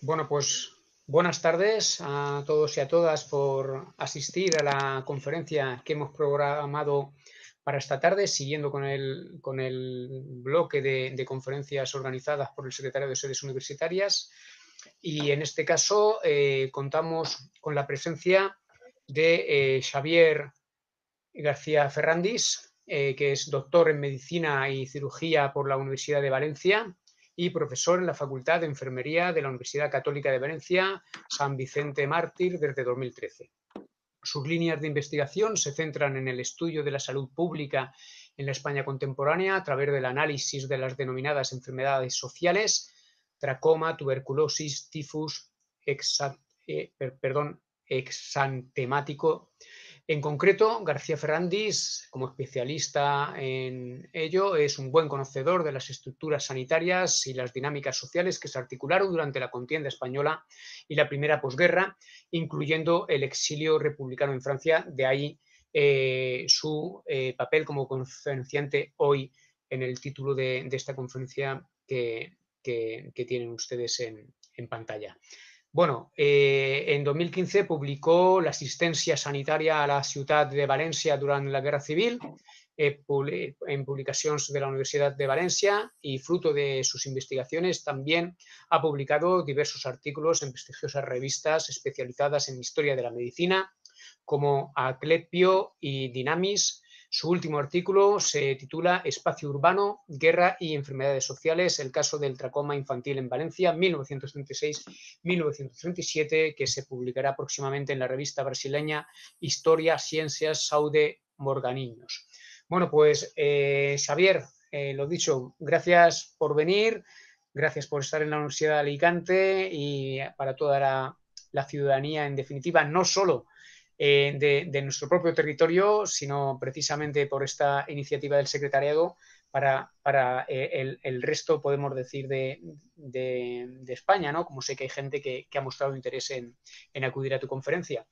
Bueno, pues buenas tardes a todos y a todas por asistir a la conferencia que hemos programado para esta tarde, siguiendo con el, bloque de, conferencias organizadas por el secretario de sedes universitarias. Y en este caso eh, contamos con la presencia de eh, Xavier García Ferrandis, eh, que es doctor en Medicina y Cirugía por la Universidad de Valencia, y profesor en la Facultad de Enfermería de la Universidad Católica de Valencia, San Vicente Mártir, desde 2013. Sus líneas de investigación se centran en el estudio de la salud pública en la España contemporánea a través del análisis de las denominadas enfermedades sociales, tracoma, tuberculosis, tifus, eh, exantemático, en concreto, García Ferrandis, como especialista en ello, es un buen conocedor de las estructuras sanitarias y las dinámicas sociales que se articularon durante la contienda española y la primera posguerra, incluyendo el exilio republicano en Francia, de ahí eh, su eh, papel como conferenciante hoy en el título de, esta conferencia que, tienen ustedes en pantalla. Bueno, eh, en 2015 publicó la asistencia sanitaria a la ciudad de Valencia durante la Guerra Civil eh, en publicaciones de la Universidad de Valencia y fruto de sus investigaciones también ha publicado diversos artículos en prestigiosas revistas especializadas en historia de la medicina como Aclepio y Dinamis. Su último artículo se titula Espacio urbano, guerra y enfermedades sociales, el caso del tracoma infantil en Valencia, 1936-1937, que se publicará próximamente en la revista brasileña Historia, Ciencias, Saude, Morganiños. Bueno, pues eh, Xavier, eh, lo dicho, gracias por venir, gracias por estar en la Universidad de Alicante y para toda la ciudadanía, en definitiva, no solo eh, de, nuestro propio territorio, sino precisamente por esta iniciativa del secretariado para, para eh, el, resto, podemos decir, de, España, ¿no? Como sé que hay gente que, ha mostrado interés en, en acudir a tu conferencia.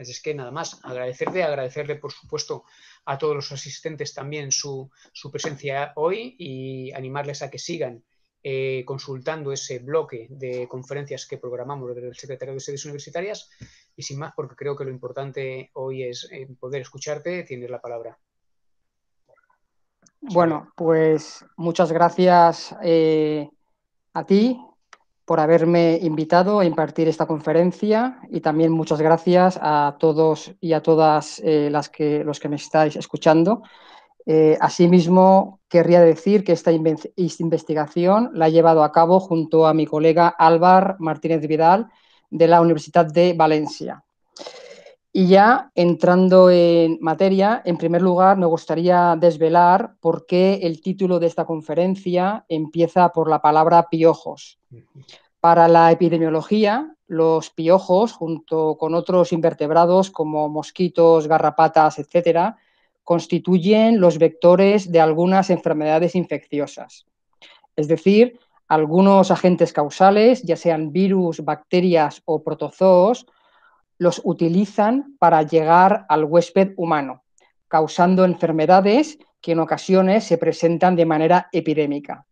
Así es que nada más, agradecerle, agradecerle por supuesto a todos los asistentes también su, su presencia hoy y animarles a que sigan eh, consultando ese bloque de conferencias que programamos desde el Secretario de Sedes Universitarias. Y sin más, porque creo que lo importante hoy es eh, poder escucharte, tienes la palabra. Bueno, pues muchas gracias eh, a ti por haberme invitado a impartir esta conferencia y también muchas gracias a todos y a todas las que, los que me estáis escuchando eh, asimismo, querría decir que esta investigación la he llevado a cabo junto a mi colega Álvar Martínez Vidal de la Universidad de Valencia. Y ya entrando en materia, en primer lugar me gustaría desvelar por qué el título de esta conferencia empieza por la palabra piojos. Para la epidemiología, los piojos, junto con otros invertebrados como mosquitos, garrapatas, etcétera, constituyen los vectores de algunas enfermedades infecciosas. Es decir, algunos agentes causales, ya sean virus, bacterias o protozoos, los utilizan para llegar al huésped humano, causando enfermedades que en ocasiones se presentan de manera epidémica.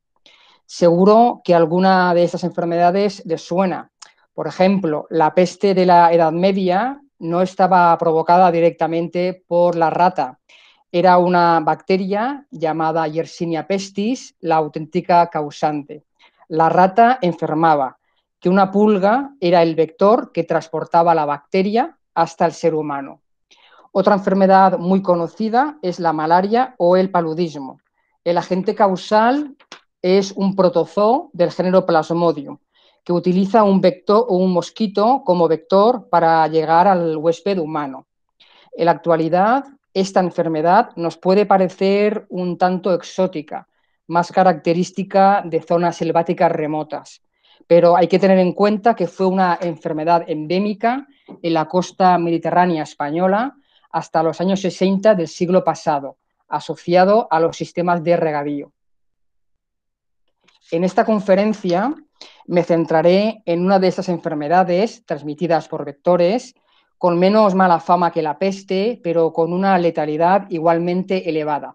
Seguro que alguna de estas enfermedades les suena. Por ejemplo, la peste de la Edad Media no estaba provocada directamente por la rata, era una bacteria llamada Yersinia pestis la auténtica causante. La rata enfermaba, que una pulga era el vector que transportaba la bacteria hasta el ser humano. Otra enfermedad muy conocida es la malaria o el paludismo. El agente causal es un protozoo del género Plasmodium, que utiliza un, vector, un mosquito como vector para llegar al huésped humano. En la actualidad, esta enfermedad nos puede parecer un tanto exótica, más característica de zonas selváticas remotas. Pero hay que tener en cuenta que fue una enfermedad endémica en la costa mediterránea española hasta los años 60 del siglo pasado, asociado a los sistemas de regadío. En esta conferencia me centraré en una de estas enfermedades transmitidas por vectores con menos mala fama que la peste, pero con una letalidad igualmente elevada.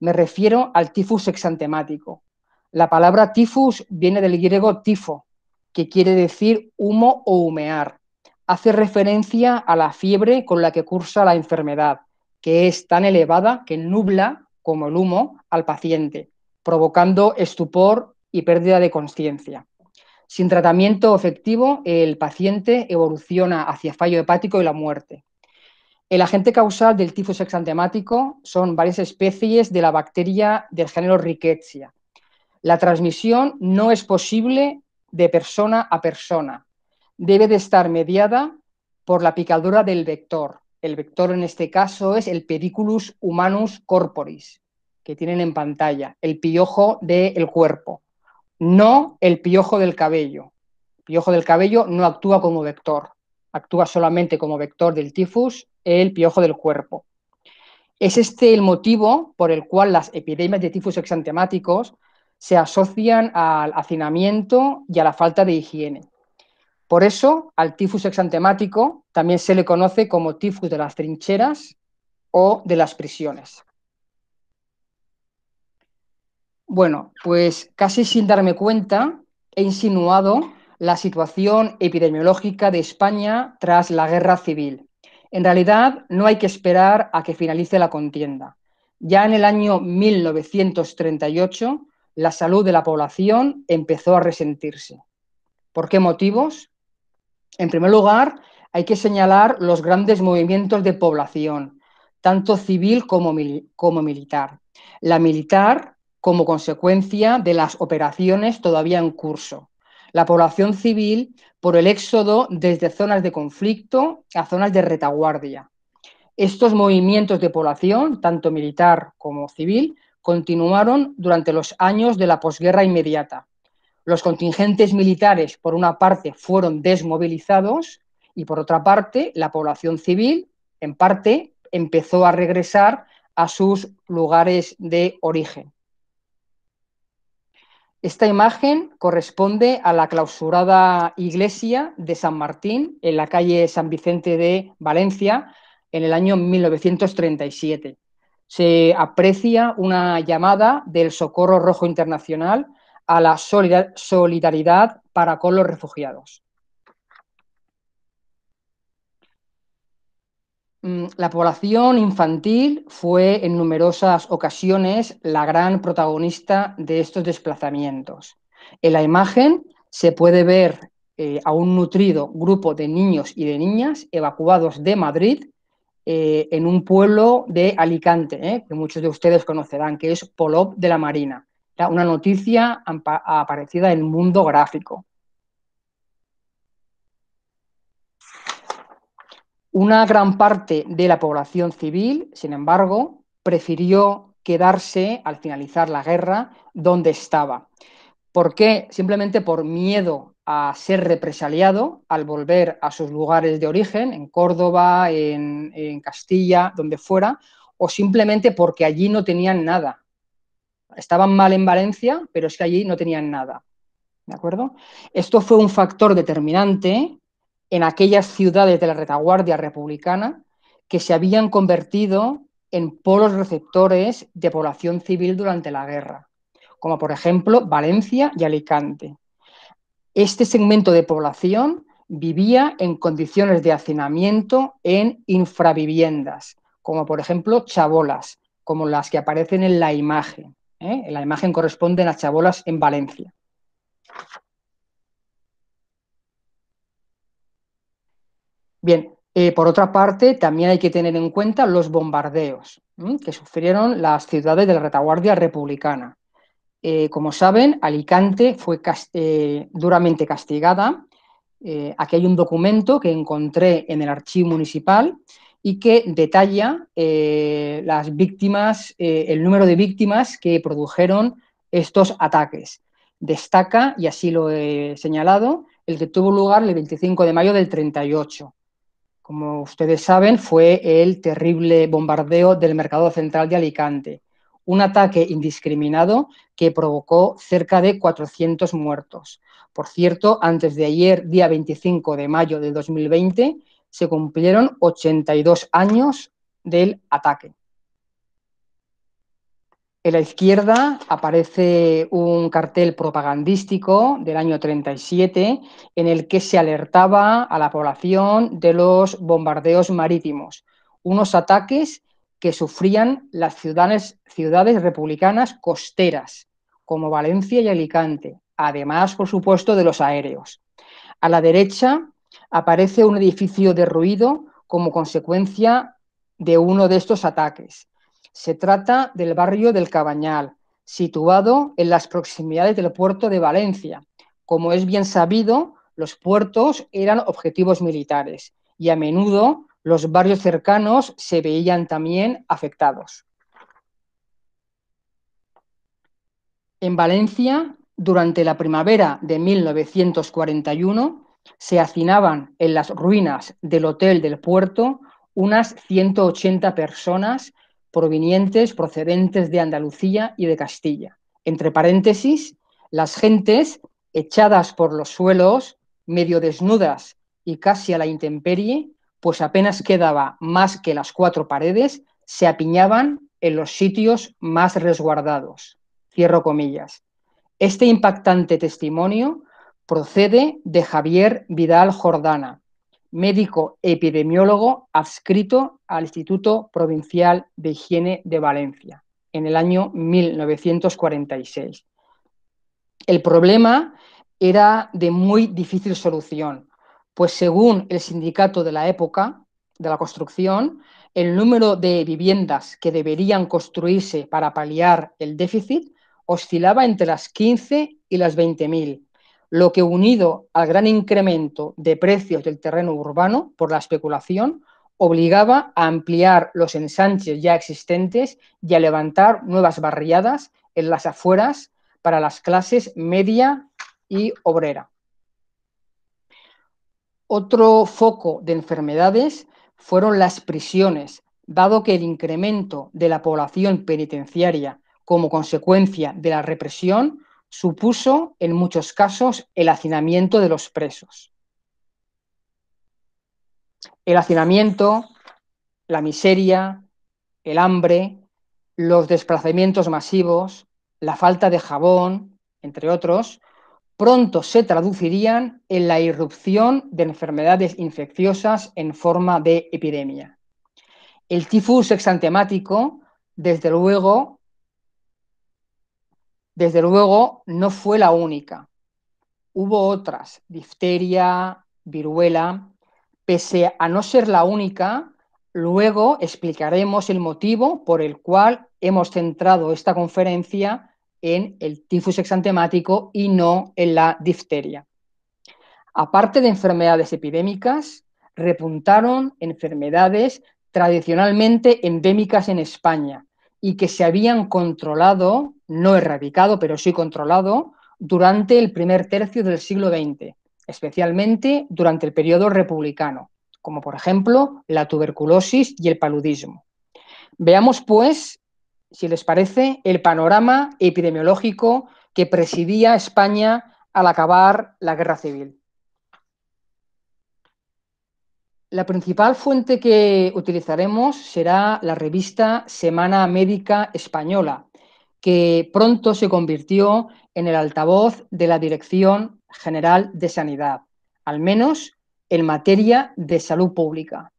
Me refiero al tifus exantemático. La palabra tifus viene del griego tifo, que quiere decir humo o humear. Hace referencia a la fiebre con la que cursa la enfermedad, que es tan elevada que nubla, como el humo, al paciente, provocando estupor y pérdida de conciencia. Sin tratamiento efectivo, el paciente evoluciona hacia fallo hepático y la muerte. El agente causal del tifus exantemático son varias especies de la bacteria del género Rickettsia. La transmisión no es posible de persona a persona. Debe de estar mediada por la picadura del vector. El vector en este caso es el pediculus humanus corporis, que tienen en pantalla, el piojo del cuerpo. No el piojo del cabello. El piojo del cabello no actúa como vector, actúa solamente como vector del tifus el piojo del cuerpo. Es este el motivo por el cual las epidemias de tifus exantemáticos se asocian al hacinamiento y a la falta de higiene. Por eso, al tifus exantemático también se le conoce como tifus de las trincheras o de las prisiones. Bueno, pues casi sin darme cuenta he insinuado la situación epidemiológica de España tras la guerra civil. En realidad, no hay que esperar a que finalice la contienda. Ya en el año 1938, la salud de la población empezó a resentirse. ¿Por qué motivos? En primer lugar, hay que señalar los grandes movimientos de población, tanto civil como, como militar. La militar como consecuencia de las operaciones todavía en curso. La población civil por el éxodo desde zonas de conflicto a zonas de retaguardia. Estos movimientos de población, tanto militar como civil, continuaron durante los años de la posguerra inmediata. Los contingentes militares, por una parte, fueron desmovilizados y, por otra parte, la población civil, en parte, empezó a regresar a sus lugares de origen. Esta imagen corresponde a la clausurada iglesia de San Martín en la calle San Vicente de Valencia en el año 1937. Se aprecia una llamada del Socorro Rojo Internacional a la solidaridad para con los refugiados. Mm, la población infantil fue en numerosas ocasiones la gran protagonista de estos desplazamientos. En la imagen se puede ver eh, a un nutrido grupo de niños y de niñas evacuados de Madrid eh, en un pueblo de Alicante, eh, que muchos de ustedes conocerán, que es Polop de la Marina. una noticia aparecida en Mundo Gráfico. Una gran parte de la población civil, sin embargo, prefirió quedarse al finalizar la guerra donde estaba. ¿Por qué? Simplemente por miedo a ser represaliado al volver a sus lugares de origen, en Córdoba, en, Castilla, donde fuera, o simplemente porque allí no tenían nada. Estaban mal en Valencia, pero es que allí no tenían nada. ¿De acuerdo? Esto fue un factor determinante en aquellas ciudades de la retaguardia republicana que se habían convertido en polos receptores de población civil durante la guerra, como por ejemplo Valencia y Alicante. Este segmento de población vivía en condiciones de hacinamiento en infraviviendas, como por ejemplo chabolas, como las que aparecen en la imagen. ¿eh? En la imagen corresponden a chabolas en Valencia. Bien, eh, por otra parte, también hay que tener en cuenta los bombardeos que sufrieron las ciudades de la retaguardia republicana. Eh, como saben, Alicante fue eh, duramente castigada. aquí hay un documento que encontré en el archivo municipal y que detalla las víctimas, el número de víctimas que produjeron estos ataques. Destaca, y así lo he señalado, el que tuvo lugar el 25 de mayo del 38 como ustedes saben, fue el terrible bombardeo del mercado central de Alicante, un ataque indiscriminado que provocó cerca de 400 muertos. Por cierto, antes de ayer, día 25 de mayo de 2020, se cumplieron 82 años del ataque. En la izquierda aparece un cartel propagandístico del año 37 en el que se alertaba a la población de los bombardeos marítimos, unos ataques que sufrían las ciudades, republicanas costeras, como Valencia y Alicante, además, por supuesto, de los aéreos. A la derecha aparece un edificio derruido como consecuencia de uno de estos ataques se trata del barrio del Cabañal, situado en las proximidades del puerto de Valencia. Como es bien sabido, los puertos eran objetivos militares y a menudo los barrios cercanos se veían también afectados. En Valencia, durante la primavera de 1941, se hacinaban en las ruinas del Hotel del Puerto unas 180 personas provenientes, procedentes de Andalucía y de Castilla. Entre paréntesis, las gentes echadas por los suelos, medio desnudas y casi a la intemperie, pues apenas quedaba más que las cuatro paredes, se apiñaban en los sitios más resguardados. Cierro comillas. Este impactante testimonio procede de Javier Vidal Jordana, médico epidemiólogo adscrito al Instituto Provincial de Higiene de Valencia en el año 1946. El problema era de muy difícil solución, pues según el sindicato de la época de la construcción, el número de viviendas que deberían construirse para paliar el déficit oscilaba entre las 15 y las 20.000 lo que unido al gran incremento de precios del terreno urbano por la especulación obligaba a ampliar los ensanches ya existentes y a levantar nuevas barriadas en las afueras para las clases media y obrera. Otro foco de enfermedades fueron las prisiones, dado que el incremento de la población penitenciaria como consecuencia de la represión supuso, en muchos casos, el hacinamiento de los presos. El hacinamiento, la miseria, el hambre, los desplazamientos masivos, la falta de jabón, entre otros, pronto se traducirían en la irrupción de enfermedades infecciosas en forma de epidemia. El tifus exantemático, desde luego, desde luego, no fue la única. Hubo otras, difteria, viruela. Pese a no ser la única, luego explicaremos el motivo por el cual hemos centrado esta conferencia en el tifus exantemático y no en la difteria. Aparte de enfermedades epidémicas, repuntaron enfermedades tradicionalmente endémicas en España y que se habían controlado no erradicado, pero sí controlado, durante el primer tercio del siglo XX, especialmente durante el periodo republicano, como por ejemplo la tuberculosis y el paludismo. Veamos, pues, si les parece, el panorama epidemiológico que presidía España al acabar la guerra civil. La principal fuente que utilizaremos será la revista Semana Médica Española, que pronto se convirtió en el altavoz de la Dirección General de Sanidad, al menos en materia de salud pública.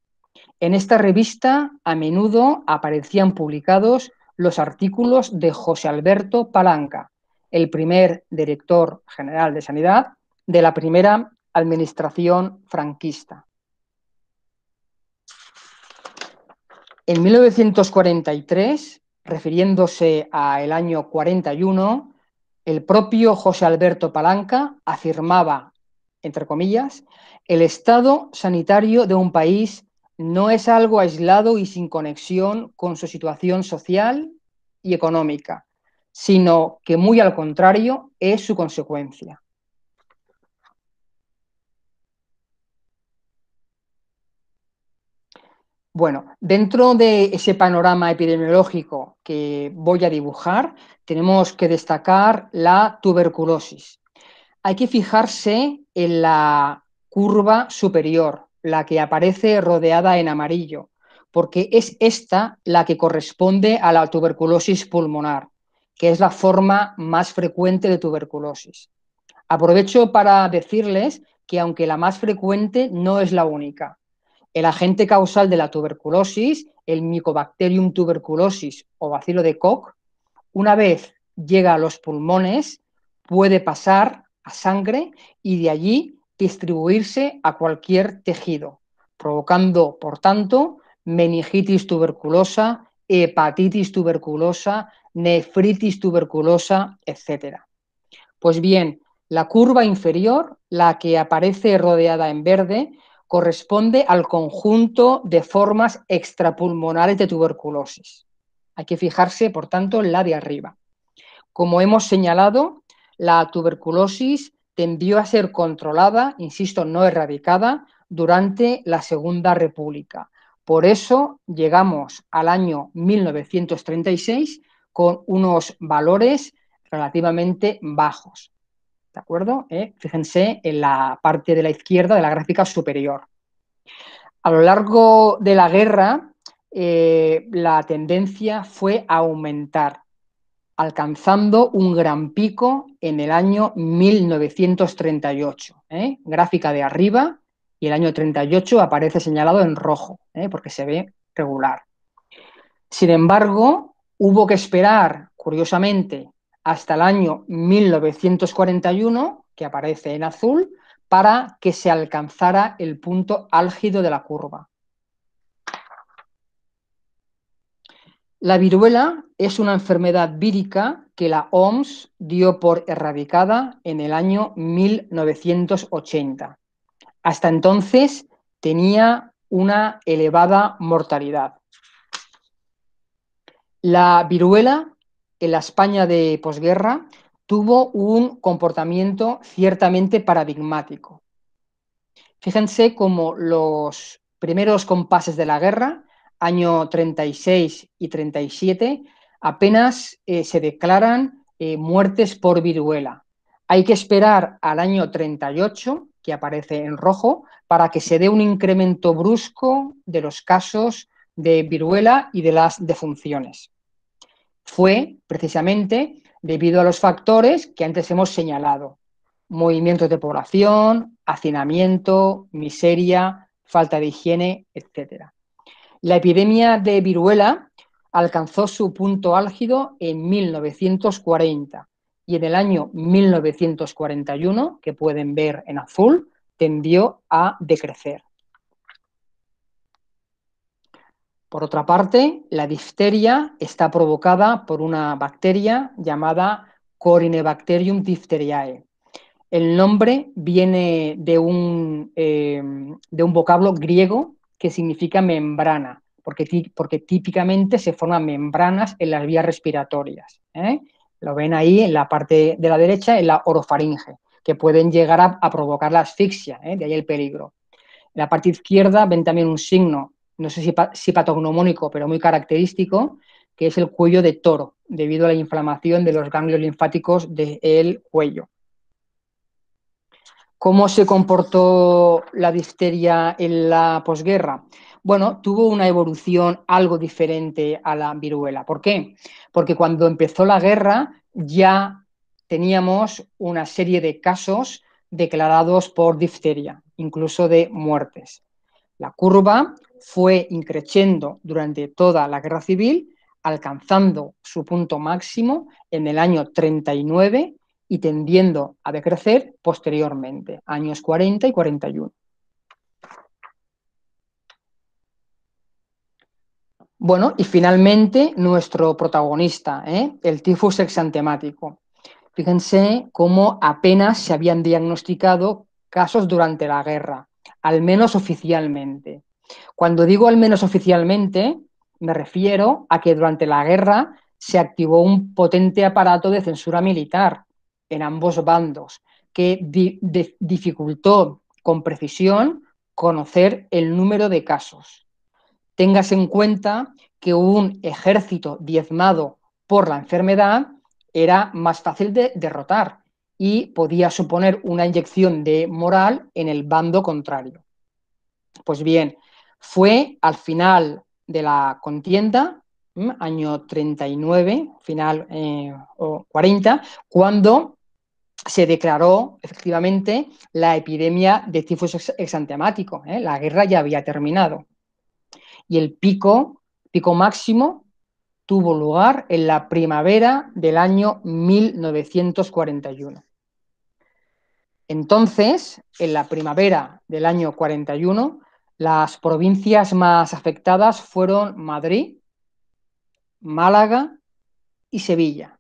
En esta revista a menudo aparecían publicados los artículos de José Alberto Palanca, el primer director general de Sanidad de la primera administración franquista. En 1943, refiriéndose al año 41, el propio José Alberto Palanca afirmaba, entre comillas, el estado sanitario de un país no es algo aislado y sin conexión con su situación social y económica, sino que muy al contrario es su consecuencia. Bueno, dentro de ese panorama epidemiológico que voy a dibujar, tenemos que destacar la tuberculosis. Hay que fijarse en la curva superior, la que aparece rodeada en amarillo, porque es esta la que corresponde a la tuberculosis pulmonar, que es la forma más frecuente de tuberculosis. Aprovecho para decirles que aunque la más frecuente no es la única el agente causal de la tuberculosis, el Mycobacterium tuberculosis o bacilo de Koch, una vez llega a los pulmones, puede pasar a sangre y de allí distribuirse a cualquier tejido, provocando, por tanto, meningitis tuberculosa, hepatitis tuberculosa, nefritis tuberculosa, etc. Pues bien, la curva inferior, la que aparece rodeada en verde, corresponde al conjunto de formas extrapulmonares de tuberculosis. Hay que fijarse, por tanto, en la de arriba. Como hemos señalado, la tuberculosis tendió a ser controlada, insisto, no erradicada, durante la Segunda República. Por eso llegamos al año 1936 con unos valores relativamente bajos. ¿de acuerdo? ¿Eh? fíjense en la parte de la izquierda de la gráfica superior. A lo largo de la guerra, eh, la tendencia fue a aumentar, alcanzando un gran pico en el año 1938. ¿eh? Gráfica de arriba y el año 38 aparece señalado en rojo, porque se ve regular. Sin embargo, hubo que esperar, curiosamente, hasta el año 1941, que aparece en azul, para que se alcanzara el punto álgido de la curva. La viruela es una enfermedad vírica que la OMS dio por erradicada en el año 1980. Hasta entonces tenía una elevada mortalidad. La viruela en la España de posguerra tuvo un comportamiento ciertamente paradigmático. Fíjense cómo los primeros compases de la guerra, año 36 y 37, apenas eh, se declaran eh, muertes por viruela. Hay que esperar al año 38, que aparece en rojo, para que se dé un incremento brusco de los casos de viruela y de las defunciones fue precisamente debido a los factores que antes hemos señalado. Movimientos de población, hacinamiento, miseria, falta de higiene, etc. La epidemia de viruela alcanzó su punto álgido en 1940 y en el año 1941, que pueden ver en azul, tendió a decrecer. Por otra parte, la difteria está provocada por una bacteria llamada Corinebacterium difteriae. El nombre viene de un, eh, de un vocablo griego que significa membrana, porque, porque, típicamente se forman membranas en las vías respiratorias. ¿eh? Lo ven ahí en la parte de la derecha, en la orofaringe, que pueden llegar a, provocar la asfixia, ¿eh? de ahí el peligro. En la parte izquierda ven también un signo no sé si, si patognomónico, pero muy característico, que es el cuello de toro, debido a la inflamación de los ganglios linfáticos del cuello. ¿Cómo se comportó la difteria en la posguerra? Bueno, tuvo una evolución algo diferente a la viruela. ¿Por qué? Porque cuando empezó la guerra ya teníamos una serie de casos declarados por difteria, incluso de muertes. La curva fue increciendo durante toda la guerra civil, alcanzando su punto máximo en el año 39 y tendiendo a decrecer posteriormente, años 40 y 41. Bueno, y finalmente nuestro protagonista, ¿eh? el tifus exantemático. Fíjense cómo apenas se habían diagnosticado casos durante la guerra, al menos oficialmente. Cuando digo al menos oficialmente, me refiero a que durante la guerra se activó un potente aparato de censura militar en ambos bandos que dificultó con precisión conocer el número de casos. Tengas en cuenta que un ejército diezmado por la enfermedad era más fácil de derrotar y podía suponer una inyección de moral en el bando contrario. Pues bien, fue al final de la contienda, año 39, final eh, o 40, cuando se declaró efectivamente la epidemia de tifus exantemático. ¿eh? La guerra ya había terminado. Y el pico, pico máximo tuvo lugar en la primavera del año 1941. Entonces, en la primavera del año 41, las provincias más afectadas fueron Madrid, Málaga y Sevilla.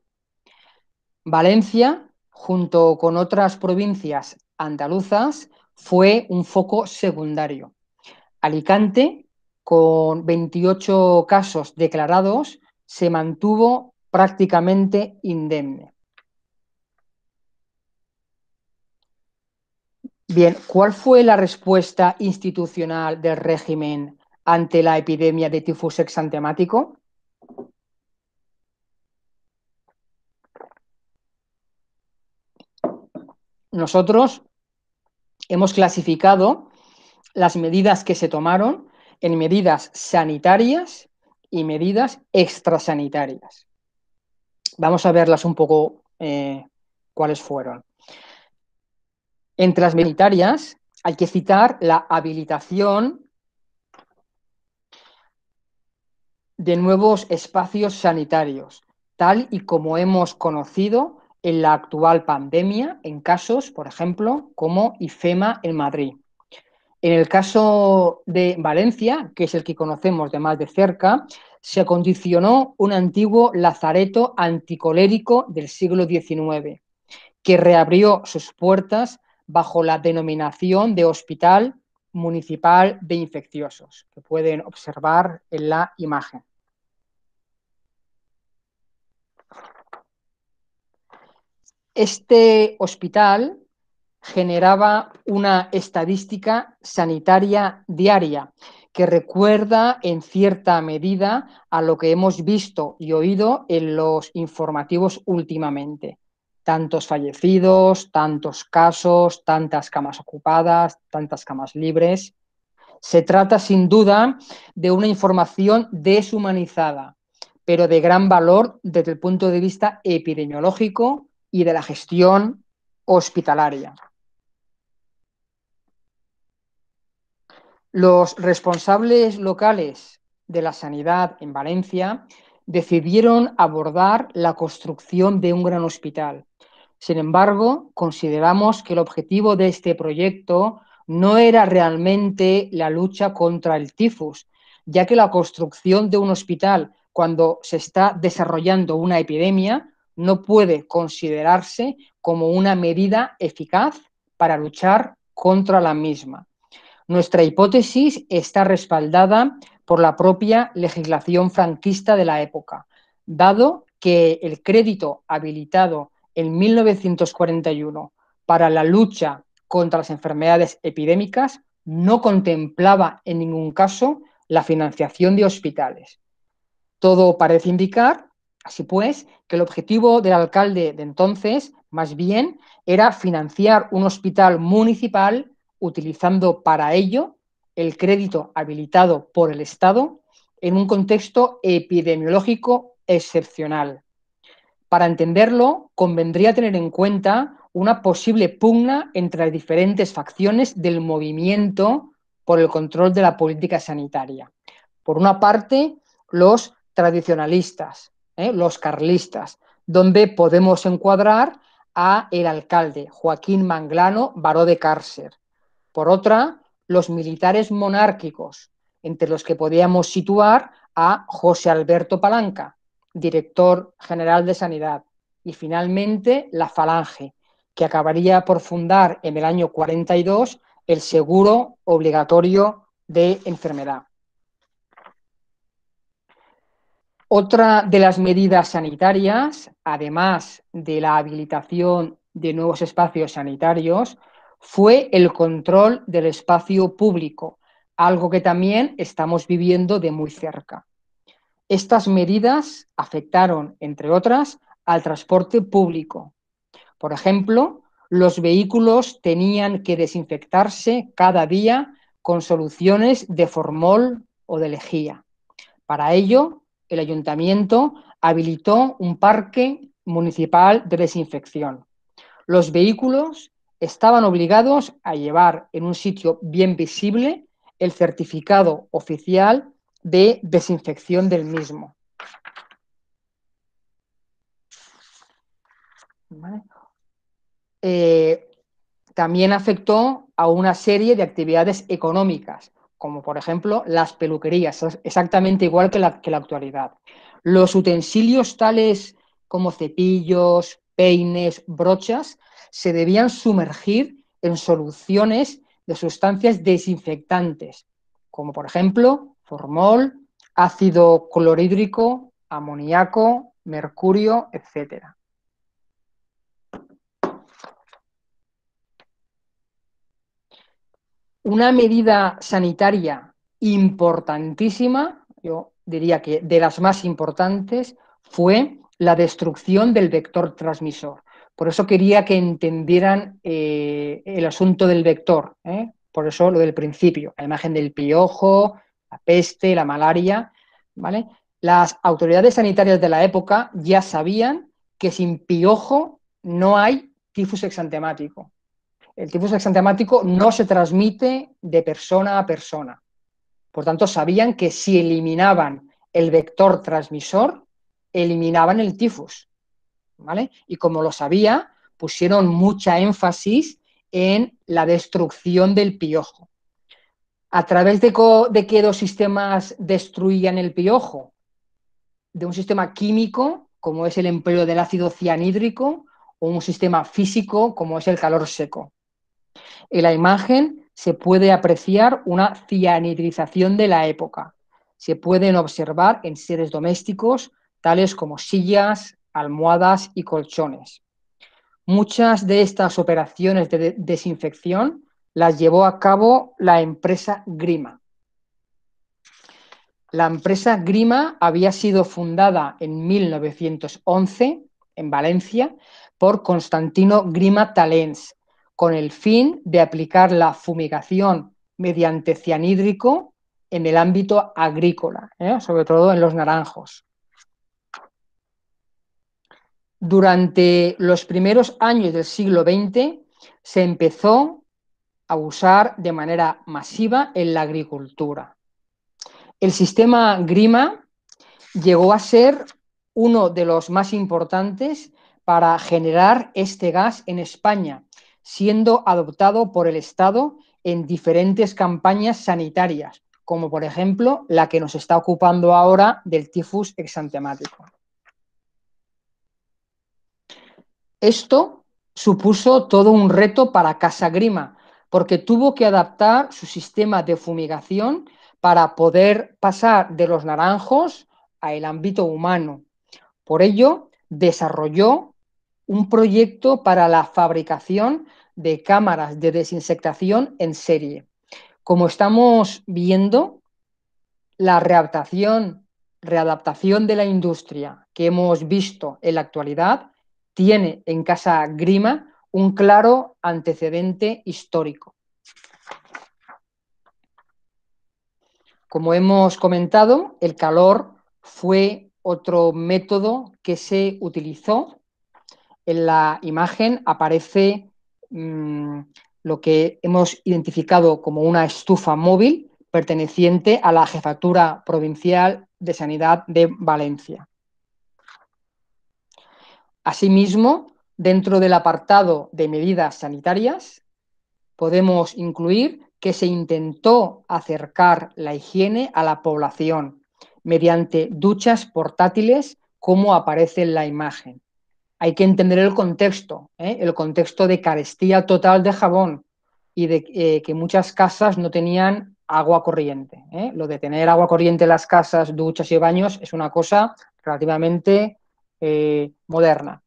Valencia, junto con otras provincias andaluzas, fue un foco secundario. Alicante, con 28 casos declarados, se mantuvo prácticamente indemne. Bien, ¿cuál fue la respuesta institucional del régimen ante la epidemia de tifus exantemático? Nosotros hemos clasificado las medidas que se tomaron en medidas sanitarias y medidas extrasanitarias. Vamos a verlas un poco eh, cuáles fueron. Entre las hay que citar la habilitación de nuevos espacios sanitarios, tal y como hemos conocido en la actual pandemia, en casos, por ejemplo, como IFEMA en Madrid. En el caso de Valencia, que es el que conocemos de más de cerca, se acondicionó un antiguo lazareto anticolérico del siglo XIX, que reabrió sus puertas bajo la denominación de Hospital Municipal de Infecciosos, que pueden observar en la imagen. Este hospital generaba una estadística sanitaria diaria que recuerda en cierta medida a lo que hemos visto y oído en los informativos últimamente tantos fallecidos, tantos casos, tantas camas ocupadas, tantas camas libres. Se trata sin duda de una información deshumanizada, pero de gran valor desde el punto de vista epidemiológico y de la gestión hospitalaria. Los responsables locales de la sanidad en Valencia decidieron abordar la construcción de un gran hospital sin embargo, consideramos que el objetivo de este proyecto no era realmente la lucha contra el tifus, ya que la construcción de un hospital cuando se está desarrollando una epidemia no puede considerarse como una medida eficaz para luchar contra la misma. Nuestra hipótesis está respaldada por la propia legislación franquista de la época, dado que el crédito habilitado en 1941 para la lucha contra las enfermedades epidémicas no contemplaba en ningún caso la financiación de hospitales. Todo parece indicar, así pues, que el objetivo del alcalde de entonces, más bien, era financiar un hospital municipal utilizando para ello el crédito habilitado por el Estado en un contexto epidemiológico excepcional. Para entenderlo, convendría tener en cuenta una posible pugna entre las diferentes facciones del movimiento por el control de la política sanitaria. Por una parte, los tradicionalistas, ¿eh? los carlistas, donde podemos encuadrar a el alcalde Joaquín Manglano, baró de Cárcer. Por otra, los militares monárquicos, entre los que podríamos situar a José Alberto Palanca, director general de Sanidad, y finalmente la Falange, que acabaría por fundar en el año 42 el seguro obligatorio de enfermedad. Otra de las medidas sanitarias, además de la habilitación de nuevos espacios sanitarios, fue el control del espacio público, algo que también estamos viviendo de muy cerca. Estas medidas afectaron, entre otras, al transporte público. Por ejemplo, los vehículos tenían que desinfectarse cada día con soluciones de formol o de lejía. Para ello, el ayuntamiento habilitó un parque municipal de desinfección. Los vehículos estaban obligados a llevar en un sitio bien visible el certificado oficial de desinfección del mismo. Eh, también afectó a una serie de actividades económicas, como por ejemplo las peluquerías, exactamente igual que la, que la actualidad. Los utensilios tales como cepillos, peines, brochas, se debían sumergir en soluciones de sustancias desinfectantes, como por ejemplo formol, ácido clorhídrico, amoníaco, mercurio, etc. Una medida sanitaria importantísima, yo diría que de las más importantes, fue la destrucción del vector transmisor. Por eso quería que entendieran eh, el asunto del vector, ¿eh? por eso lo del principio, la imagen del piojo, la peste, la malaria, ¿vale? Las autoridades sanitarias de la época ya sabían que sin piojo no hay tifus exantemático. El tifus exantemático no se transmite de persona a persona. Por tanto, sabían que si eliminaban el vector transmisor, eliminaban el tifus. ¿vale? Y como lo sabía, pusieron mucha énfasis en la destrucción del piojo. ¿A través de, qué dos sistemas destruían el piojo? ¿De un sistema químico, como es el empleo del ácido cianhídrico, o un sistema físico, como es el calor seco? En la imagen se puede apreciar una cianhidrización de la época. Se pueden observar en seres domésticos, tales como sillas, almohadas y colchones. Muchas de estas operaciones de desinfección las llevó a cabo la empresa Grima. La empresa Grima había sido fundada en 1911 en Valencia por Constantino Grima Talens con el fin de aplicar la fumigación mediante cianhídrico en el ámbito agrícola, ¿eh? sobre todo en los naranjos. Durante los primeros años del siglo XX se empezó usar de manera masiva en la agricultura. El sistema Grima llegó a ser uno de los más importantes para generar este gas en España, siendo adoptado por el Estado en diferentes campañas sanitarias, como por ejemplo la que nos está ocupando ahora del tifus exantemático. Esto supuso todo un reto para Casa Grima, porque tuvo que adaptar su sistema de fumigación para poder pasar de los naranjos al ámbito humano. Por ello, desarrolló un proyecto para la fabricación de cámaras de desinsectación en serie. Como estamos viendo, la readaptación, readaptación de la industria que hemos visto en la actualidad tiene en Casa Grima un claro antecedente histórico. Como hemos comentado, el calor fue otro método que se utilizó. En la imagen aparece mm, lo que hemos identificado como una estufa móvil perteneciente a la Jefatura Provincial de Sanidad de Valencia. Asimismo, Dentro del apartado de medidas sanitarias, podemos incluir que se intentó acercar la higiene a la población mediante duchas portátiles como aparece en la imagen. Hay que entender el contexto, ¿eh? el contexto de carestía total de jabón y de eh, que muchas casas no tenían agua corriente. ¿eh? Lo de tener agua corriente en las casas, duchas y baños es una cosa relativamente moderna.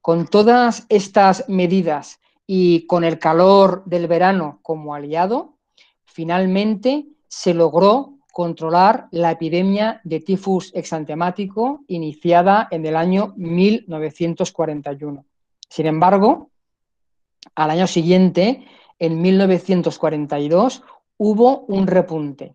Con todas estas medidas y con el calor del verano como aliado, finalmente se logró controlar la epidemia de tifus exantemático iniciada en el año 1941. Sin embargo, al año siguiente, en 1942, hubo un repunte.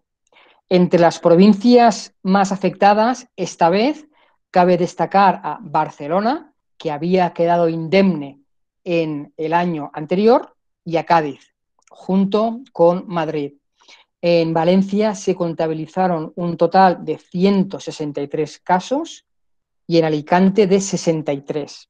Entre las provincias más afectadas, esta vez, cabe destacar a Barcelona, que había quedado indemne en el año anterior, y a Cádiz, junto con Madrid. En Valencia se contabilizaron un total de 163 casos y en Alicante de 63.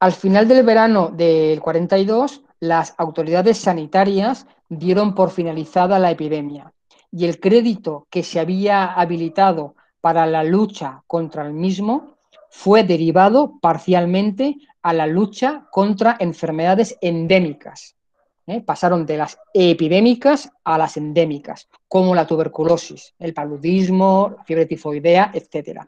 Al final del verano del 42, las autoridades sanitarias dieron por finalizada la epidemia y el crédito que se había habilitado para la lucha contra el mismo fue derivado parcialmente a la lucha contra enfermedades endémicas. ¿eh? Pasaron de las epidémicas a las endémicas, como la tuberculosis, el paludismo, la fiebre tifoidea, etc.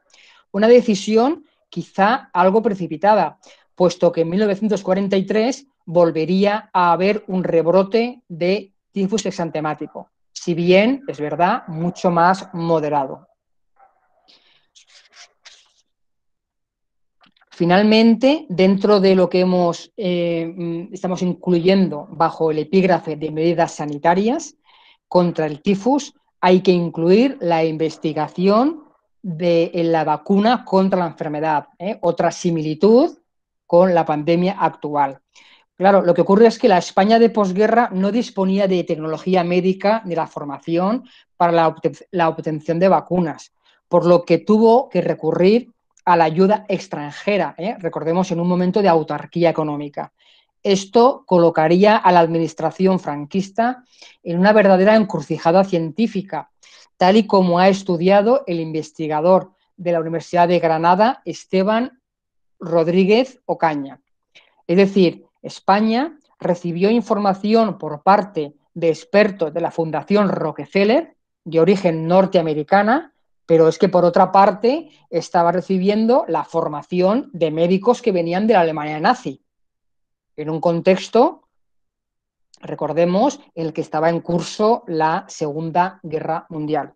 Una decisión quizá algo precipitada, puesto que en 1943 volvería a haber un rebrote de tifus exantemático, si bien, es verdad, mucho más moderado. Finalmente, dentro de lo que hemos, eh, mm, estamos incluyendo bajo el epígrafe de medidas sanitarias contra el tifus, hay que incluir la investigación de la vacuna contra la enfermedad, ¿eh? otra similitud con la pandemia actual. Claro, lo que ocurre es que la España de posguerra no disponía de tecnología médica ni la formación para la, la obtención de vacunas, por lo que tuvo que recurrir a la ayuda extranjera, ¿eh? recordemos en un momento de autarquía económica. Esto colocaría a la administración franquista en una verdadera encrucijada científica, tal y como ha estudiado el investigador de la Universidad de Granada, Esteban Rodríguez Ocaña. Es decir, España recibió información por parte de expertos de la Fundación Rockefeller, de origen norteamericana, pero es que por otra parte estaba recibiendo la formación de médicos que venían de la Alemania nazi, en un contexto, recordemos, en el que estaba en curso la Segunda Guerra Mundial.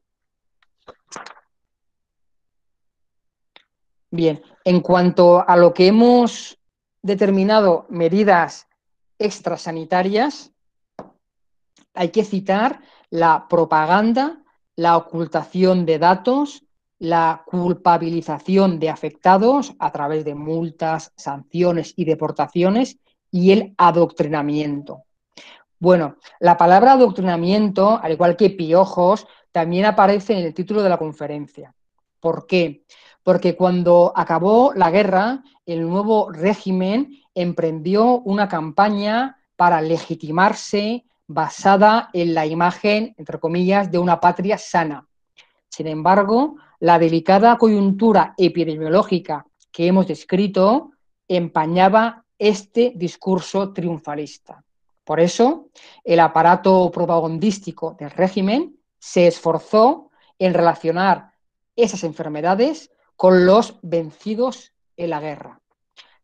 Bien, en cuanto a lo que hemos determinado medidas extrasanitarias, hay que citar la propaganda la ocultación de datos, la culpabilización de afectados a través de multas, sanciones y deportaciones y el adoctrinamiento. Bueno, la palabra adoctrinamiento, al igual que piojos, también aparece en el título de la conferencia. ¿Por qué? Porque cuando acabó la guerra, el nuevo régimen emprendió una campaña para legitimarse, basada en la imagen, entre comillas, de una patria sana. Sin embargo, la delicada coyuntura epidemiológica que hemos descrito empañaba este discurso triunfalista. Por eso, el aparato propagandístico del régimen se esforzó en relacionar esas enfermedades con los vencidos en la guerra.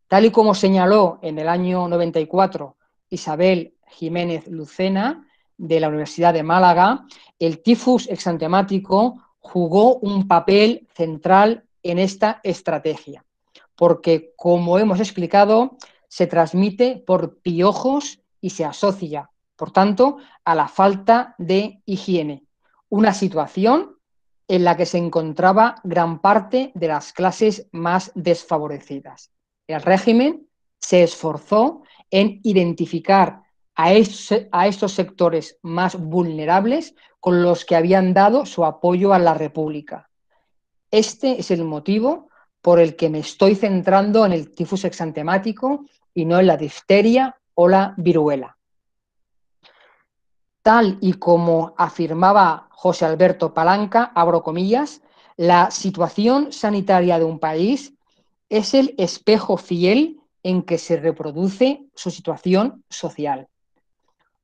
Tal y como señaló en el año 94 Isabel Jiménez Lucena de la Universidad de Málaga, el tifus exantemático jugó un papel central en esta estrategia, porque como hemos explicado, se transmite por piojos y se asocia, por tanto, a la falta de higiene, una situación en la que se encontraba gran parte de las clases más desfavorecidas. El régimen se esforzó en identificar a, estos sectores más vulnerables con los que habían dado su apoyo a la República. Este es el motivo por el que me estoy centrando en el tifus exantemático y no en la difteria o la viruela. Tal y como afirmaba José Alberto Palanca, abro comillas, la situación sanitaria de un país es el espejo fiel en que se reproduce su situación social.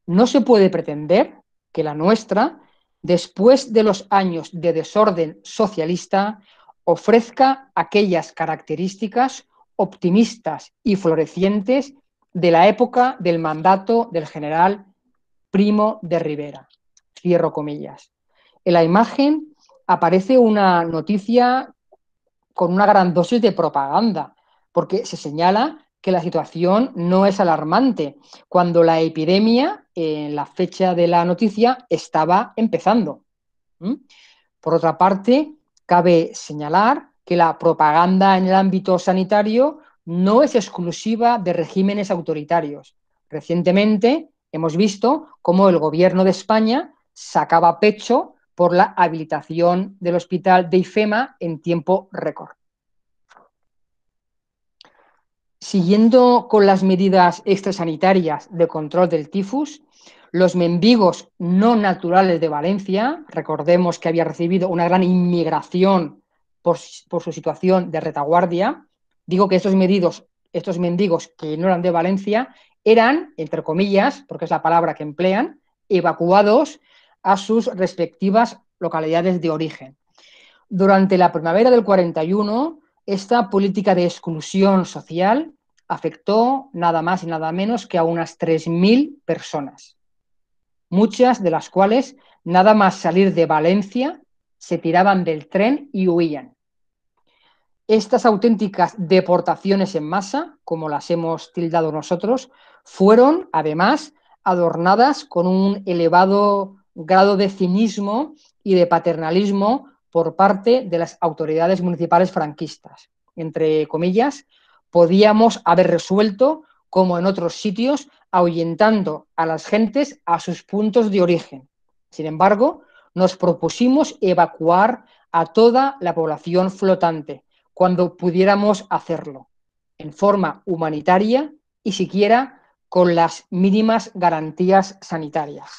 No se puede pretender que la nuestra, después de los años de desorden socialista, ofrezca aquellas características optimistas y florecientes de la época del mandato del general Primo de Rivera. Cierro comillas. En la imagen aparece una noticia con una gran dosis de propaganda, porque se señala que la situación no es alarmante, cuando la epidemia en eh, la fecha de la noticia estaba empezando. Por otra parte, cabe señalar que la propaganda en el ámbito sanitario no es exclusiva de regímenes autoritarios. Recientemente hemos visto cómo el gobierno de España sacaba pecho por la habilitación del hospital de IFEMA en tiempo récord. Siguiendo con las medidas extrasanitarias de control del tifus, los mendigos no naturales de Valencia, recordemos que había recibido una gran inmigración por, su situación de retaguardia, digo que estos, estos mendigos que no eran de Valencia eran, entre comillas, porque es la palabra que emplean, evacuados a sus respectivas localidades de origen. Durante la primavera del 41, esta política de exclusión social afectó nada más y nada menos que a unas 3.000 personas, muchas de las cuales nada más salir de Valencia se tiraban del tren y huían. Estas auténticas deportaciones en masa, como las hemos tildado nosotros, fueron además adornadas con un elevado grado de cinismo y de paternalismo por parte de las autoridades municipales franquistas. Entre comillas, podíamos haber resuelto, como en otros sitios, ahuyentando a las gentes a sus puntos de origen. Sin embargo, nos propusimos evacuar a toda la población flotante cuando pudiéramos hacerlo, en forma humanitaria y siquiera con las mínimas garantías sanitarias.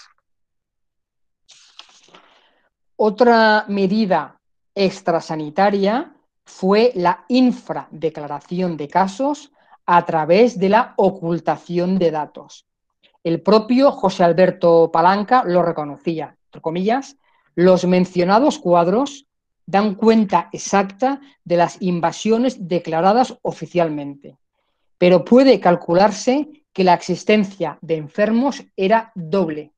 Otra medida extrasanitaria fue la infradeclaración de casos a través de la ocultación de datos. El propio José Alberto Palanca lo reconocía, comillas, los mencionados cuadros dan cuenta exacta de las invasiones declaradas oficialmente, pero puede calcularse que la existencia de enfermos era doble.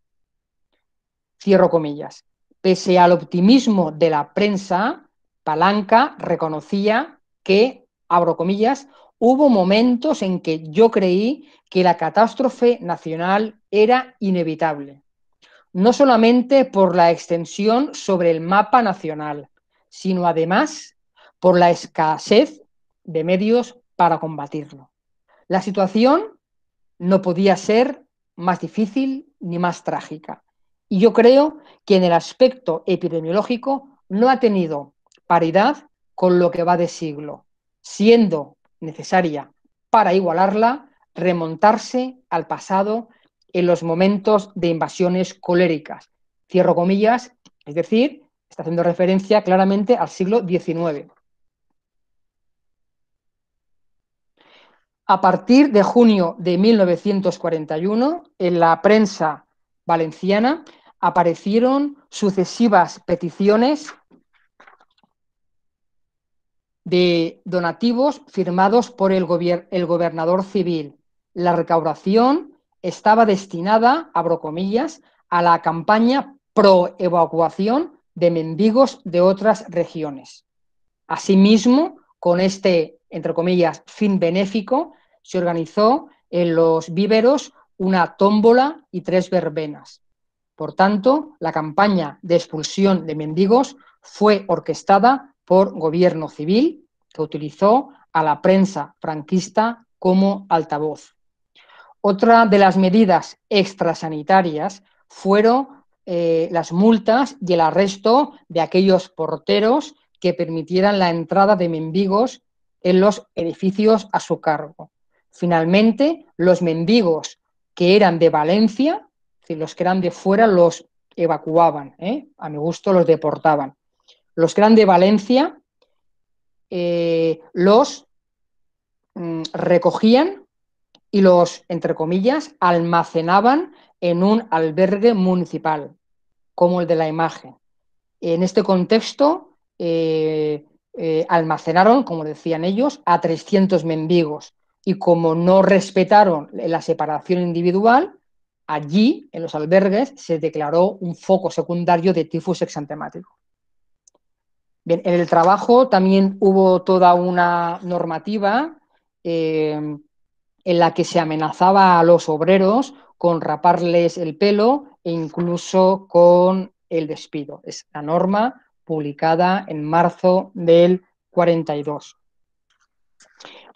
Cierro comillas. Pese al optimismo de la prensa, Palanca reconocía que, abro comillas, hubo momentos en que yo creí que la catástrofe nacional era inevitable, no solamente por la extensión sobre el mapa nacional, sino además por la escasez de medios para combatirlo. La situación no podía ser más difícil ni más trágica. Y yo creo que en el aspecto epidemiológico no ha tenido paridad con lo que va de siglo, siendo necesaria para igualarla remontarse al pasado en los momentos de invasiones coléricas. Cierro comillas, es decir, está haciendo referencia claramente al siglo XIX. A partir de junio de 1941, en la prensa valenciana aparecieron sucesivas peticiones de donativos firmados por el, el gobernador civil. La recaudación estaba destinada, abro comillas, a la campaña pro evacuación de mendigos de otras regiones. Asimismo, con este, entre comillas, fin benéfico, se organizó en los víveros una tómbola y tres verbenas. Por tanto, la campaña de expulsión de mendigos fue orquestada por gobierno civil que utilizó a la prensa franquista como altavoz. Otra de las medidas extrasanitarias fueron eh, las multas y el arresto de aquellos porteros que permitieran la entrada de mendigos en los edificios a su cargo. Finalmente, los mendigos que eran de Valencia los que eran de fuera los evacuaban, ¿eh? a mi gusto los deportaban. Los que eran de Valencia eh, los mm, recogían y los, entre comillas, almacenaban en un albergue municipal, como el de la imagen. En este contexto, eh, almacenaron, como decían ellos, a 300 mendigos y como no respetaron la separación individual, Allí, en los albergues, se declaró un foco secundario de tifus exantemático. Bien, en el trabajo también hubo toda una normativa eh, en la que se amenazaba a los obreros con raparles el pelo e incluso con el despido. Es la norma publicada en marzo del 42.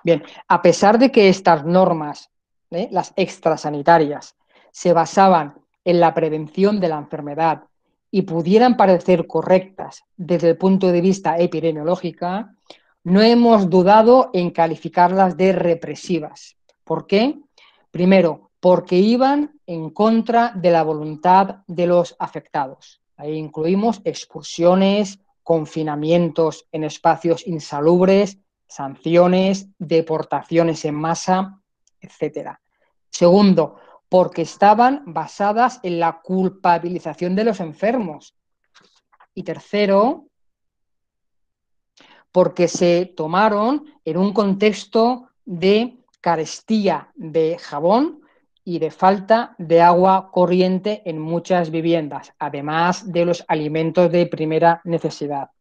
Bien, a pesar de que estas normas, ¿eh? las extrasanitarias, se basaban en la prevención de la enfermedad y pudieran parecer correctas desde el punto de vista epidemiológico, no hemos dudado en calificarlas de represivas. ¿Por qué? Primero, porque iban en contra de la voluntad de los afectados. Ahí incluimos excursiones, confinamientos en espacios insalubres, sanciones, deportaciones en masa, etc. Segundo, porque estaban basadas en la culpabilización de los enfermos. Y tercero, porque se tomaron en un contexto de carestía de jabón y de falta de agua corriente en muchas viviendas, además de los alimentos de primera necesidad.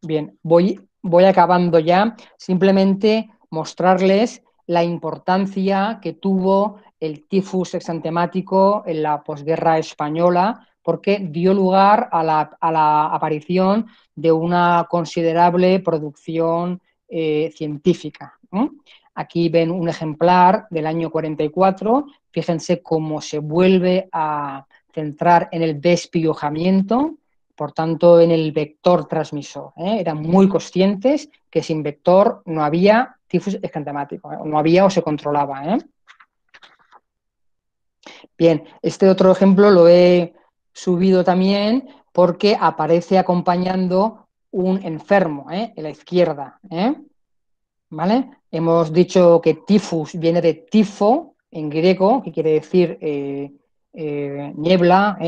Bien, voy, voy acabando ya. Simplemente mostrarles la importancia que tuvo el tifus exantemático en la posguerra española, porque dio lugar a la, aparición de una considerable producción eh, científica. Aquí ven un ejemplar del año 44, fíjense cómo se vuelve a centrar en el despiojamiento, por tanto, en el vector transmisor. ¿eh? Eran muy conscientes que sin vector no había tifus escantemático, ¿eh? no había o se controlaba. ¿eh? Bien, este otro ejemplo lo he subido también porque aparece acompañando un enfermo en la izquierda. ¿Vale? Hemos dicho que tifus viene de tifo en griego, que quiere decir niebla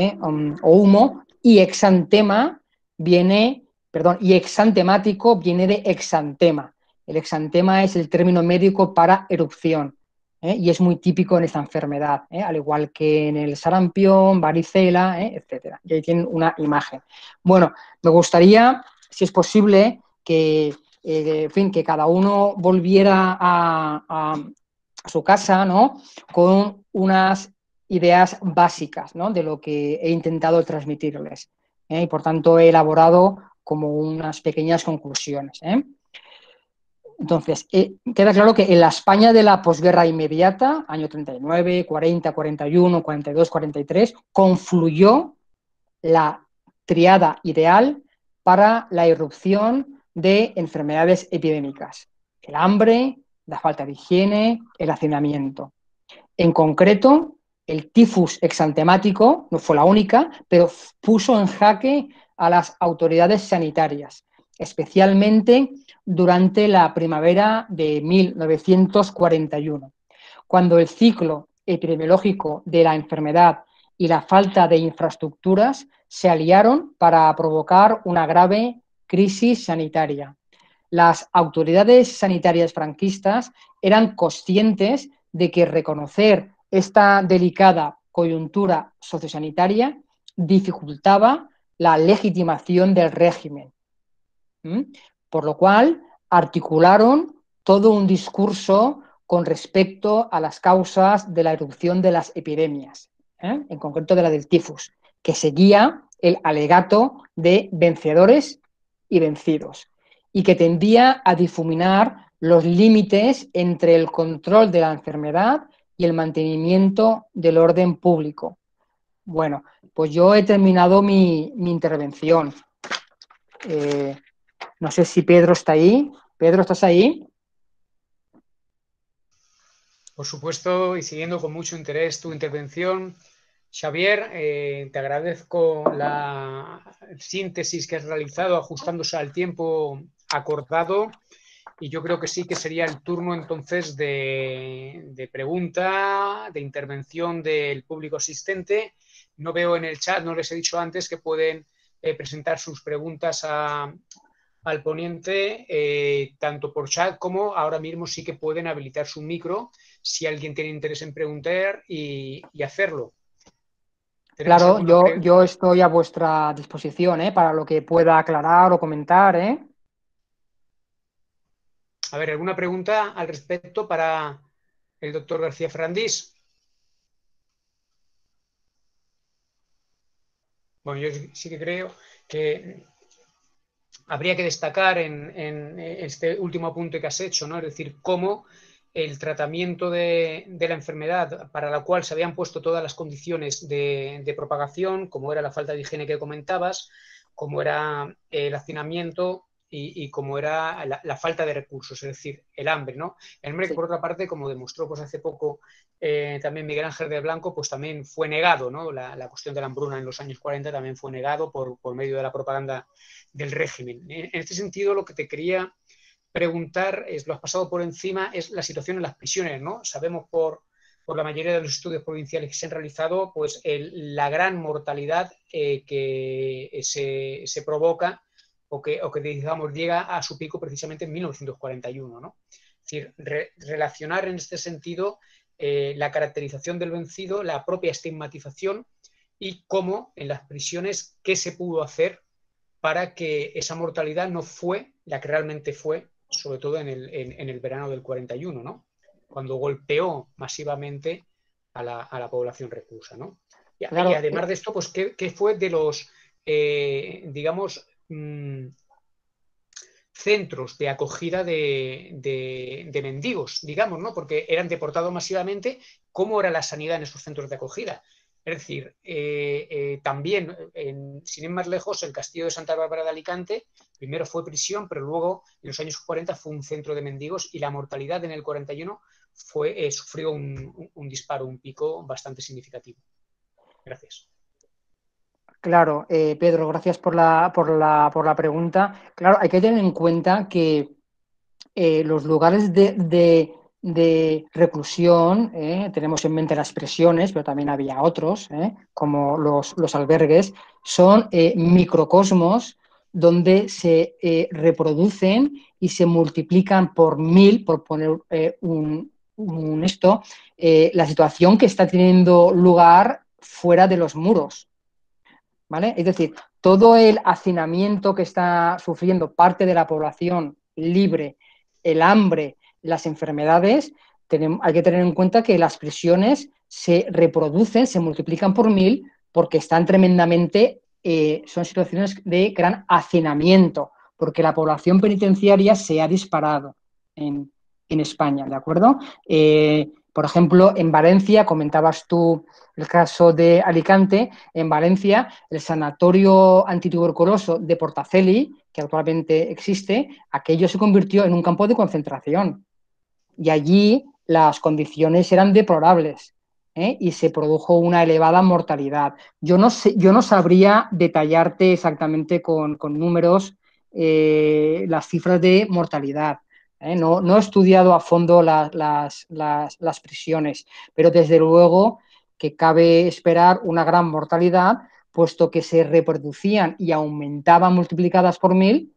o humo, y exantema viene, perdón, y exantemático viene de exantema. El exantema es el término médico para erupción ¿eh? y es muy típico en esta enfermedad, ¿eh? al igual que en el sarampión, varicela, etc. ¿eh? etcétera. Y ahí tienen una imagen. Bueno, me gustaría, si es posible, que, fin, que cada uno volviera a, a su casa, ¿no? Con unas ideas básicas ¿no? de lo que he intentado transmitirles. ¿eh? Y por tanto he elaborado como unas pequeñas conclusiones. ¿eh? Entonces, eh, queda claro que en la España de la posguerra inmediata, año 39, 40, 41, 42, 43, confluyó la triada ideal para la irrupción de enfermedades epidémicas, el hambre, la falta de higiene, el hacinamiento. En concreto, el tifus exantemático, no fue la única, pero puso en jaque a las autoridades sanitarias, especialmente durante la primavera de 1941, cuando el ciclo epidemiológico de la enfermedad y la falta de infraestructuras se aliaron para provocar una grave crisis sanitaria. Las autoridades sanitarias franquistas eran conscientes de que reconocer esta delicada coyuntura sociosanitaria dificultaba la legitimación del régimen, por lo cual articularon todo un discurso con respecto a las causas de la erupción de las epidemias, ¿eh? en concreto de la del tifus, que seguía el alegato de vencedores y vencidos, y que tendía a difuminar los límites entre el control de la enfermedad y el mantenimiento del orden público. Bueno, pues yo he terminado mi, intervención. Eh, no sé si Pedro está ahí. Pedro, ¿estás ahí? Por supuesto, y siguiendo con mucho interés tu intervención, Xavier, eh, te agradezco la síntesis que has realizado ajustándose al tiempo acordado. Y yo creo que sí que sería el turno entonces de, pregunta, de intervención del público asistente. No veo en el chat, no les he dicho antes que pueden eh, presentar sus preguntas al poniente, eh, tanto por chat como ahora mismo sí que pueden habilitar su micro si alguien tiene interés en preguntar y, hacerlo. Claro, yo, estoy a vuestra disposición eh, para lo que pueda aclarar o comentar. ¿eh? A ver, ¿alguna pregunta al respecto para el doctor García Frandís? Bueno, yo sí que creo que habría que destacar en, este último apunte que has hecho, ¿no? Es decir, cómo el tratamiento de, la enfermedad para la cual se habían puesto todas las condiciones de, de propagación, como era la falta de higiene que comentabas, como era el hacinamiento, y, como era la, falta de recursos, es decir, el hambre, ¿no? El hambre, por otra parte, como demostró pues, hace poco eh, también Miguel Ángel de Blanco, pues también fue negado, ¿no? La, cuestión de la hambruna en los años 40 también fue negado por, medio de la propaganda del régimen. En, este sentido, lo que te quería preguntar, es, lo has pasado por encima, es la situación en las prisiones, ¿no? Sabemos por por la mayoría de los estudios provinciales que se han realizado, pues la gran mortalidad eh, que eh, se, se, provoca o que, digamos, llega a su pico precisamente en 1941. ¿no? Es decir, relacionar en este sentido eh, la caracterización del vencido, la propia estigmatización y cómo en las prisiones qué se pudo hacer para que esa mortalidad no fue la que realmente fue, sobre todo en el, verano del 41, ¿no? cuando golpeó masivamente a la, a población reclusa. ¿no? Y, además eh de esto, pues, ¿qué, fue de los, eh, digamos, Mm, centros de acogida de, mendigos, digamos, ¿no? Porque eran deportados masivamente. ¿Cómo era la sanidad en esos centros de acogida? Es decir, eh, eh, también, sin ir más lejos, el castillo de Santa Bárbara de Alicante, primero fue prisión, pero luego, en los años 40, fue un centro de mendigos y la mortalidad en el 41 fue, eh, sufrió un disparo, un pico bastante significativo. Gracias. Claro, eh, Pedro, gracias por la, por, la, por la pregunta. Claro, hay que tener en cuenta que eh, los lugares de, de, reclusión, eh, tenemos en mente las presiones, pero también había otros, como los, los, albergues, son microcosmos donde se reproducen y se multiplican por mil, por poner un, esto, la situación que está teniendo lugar fuera de los muros. Es decir, todo el hacinamiento que está sufriendo parte de la población libre, el hambre, las enfermedades, hay que tener en cuenta que las prisiones se reproducen, se multiplican por mil, porque están tremendamente, eh, son situaciones de gran hacinamiento, porque la población penitenciaria se ha disparado en, España, ¿de acuerdo? Eh, por ejemplo, en Valencia, comentabas tú el caso de Alicante, en Valencia, el sanatorio antituberculoso de Portaceli, que actualmente existe, aquello se convirtió en un campo de concentración. Y allí las condiciones eran deplorables ¿eh? y se produjo una elevada mortalidad. Yo no, sé, yo no sabría detallarte exactamente con, números eh, las cifras de mortalidad, ¿eh? No, he estudiado a fondo las, prisiones, pero desde luego que cabe esperar una gran mortalidad, puesto que se reproducían y aumentaban multiplicadas por mil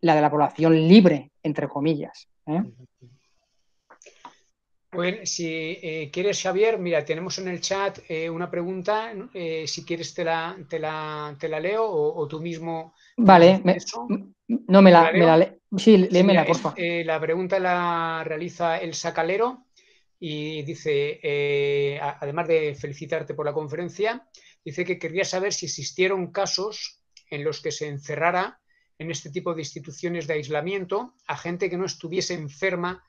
la de la población libre, entre comillas. ¿eh? Bueno, pues, si eh, quieres, Xavier, mira, tenemos en el chat eh, una pregunta. Eh, si quieres, te la, leo o, tú mismo. Vale, no me la, leo, la, me la Sí, léemela, la pregunta la realiza el Sacalero y dice, además de felicitarte por la conferencia, dice que quería saber si existieron casos en los que se encerrara en este tipo de instituciones de aislamiento a gente que no estuviese enferma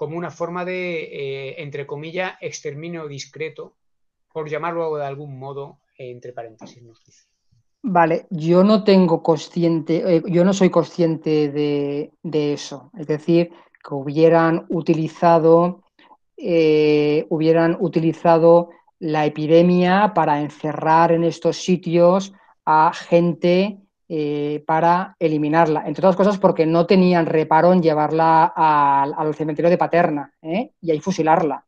como una forma de, eh, entre comillas, exterminio discreto, por llamarlo de algún modo, entre paréntesis nos dice. Vale, yo no tengo consciente, eh, yo no soy consciente de, de, eso. Es decir, que hubieran utilizado, eh, hubieran utilizado la epidemia para encerrar en estos sitios a gente eh, para eliminarla, entre otras cosas porque no tenían reparo en llevarla al cementerio de Paterna ¿eh? y ahí fusilarla.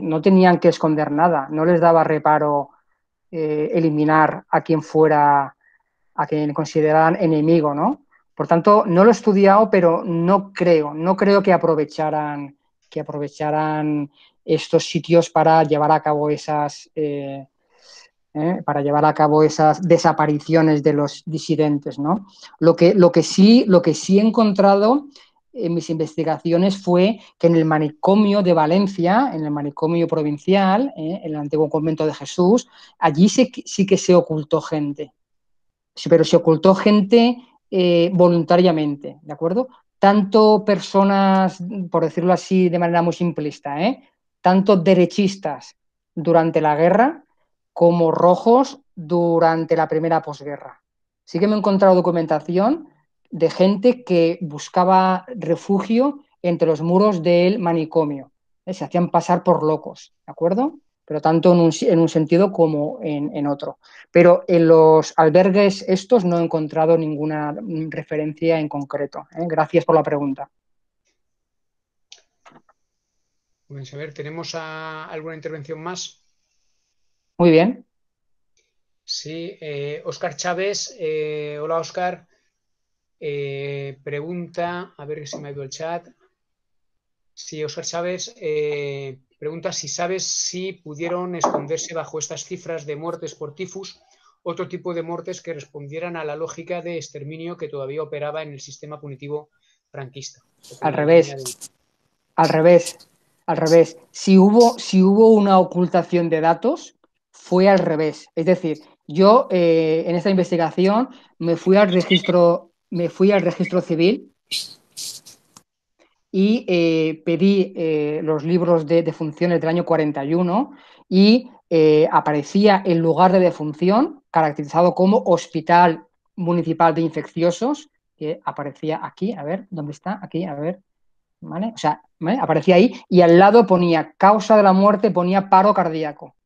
no tenían que esconder nada, no les daba reparo eh, eliminar a quien fuera, a quien consideraran enemigo, ¿no? Por tanto, no lo he estudiado, pero no creo, no creo que aprovecharan, que aprovecharan estos sitios para llevar a cabo esas, ¿eh? para llevar a cabo esas desapariciones de los disidentes. ¿no? Lo, que, lo, que sí, lo que sí he encontrado en mis investigaciones fue que en el manicomio de Valencia, en el manicomio provincial, ¿eh? en el antiguo convento de Jesús, allí sí, sí que se ocultó gente, pero se ocultó gente eh, voluntariamente, ¿de acuerdo? Tanto personas, por decirlo así de manera muy simplista, tanto derechistas durante la guerra como rojos durante la primera posguerra. Sí que me he encontrado documentación de gente que buscaba refugio entre los muros del manicomio. Eh, se hacían pasar por locos, ¿de acuerdo? Pero tanto en un, sentido como en, otro. Pero en los albergues estos no he encontrado ninguna referencia en concreto. ¿eh? Gracias por la pregunta. Pueden saber, ¿tenemos alguna intervención más? Muy bien. Sí, Oscar eh, Chávez, eh, hola Oscar. Eh, pregunta, a ver si me ha ido el chat. Sí, Oscar Chávez pregunta si sabes si pudieron esconderse bajo estas cifras de muertes por tifus otro tipo de muertes que respondieran a la lógica de exterminio que todavía operaba en el sistema punitivo franquista. Al revés, al revés, al revés. Si hubo, si hubo una ocultación de datos, fue al revés. Es decir, yo eh, en esta investigación me fui al registro, me fui al registro civil y eh, pedí eh, los libros de defunciones del año 41 y aparecía el lugar de defunción caracterizado como Hospital Municipal de Infecciosos, que aparecía aquí, a ver, ¿dónde está? Aquí, a ver, ¿vale? O sea, aparecía ahí y al lado ponía causa de la muerte, ponía paro cardíaco.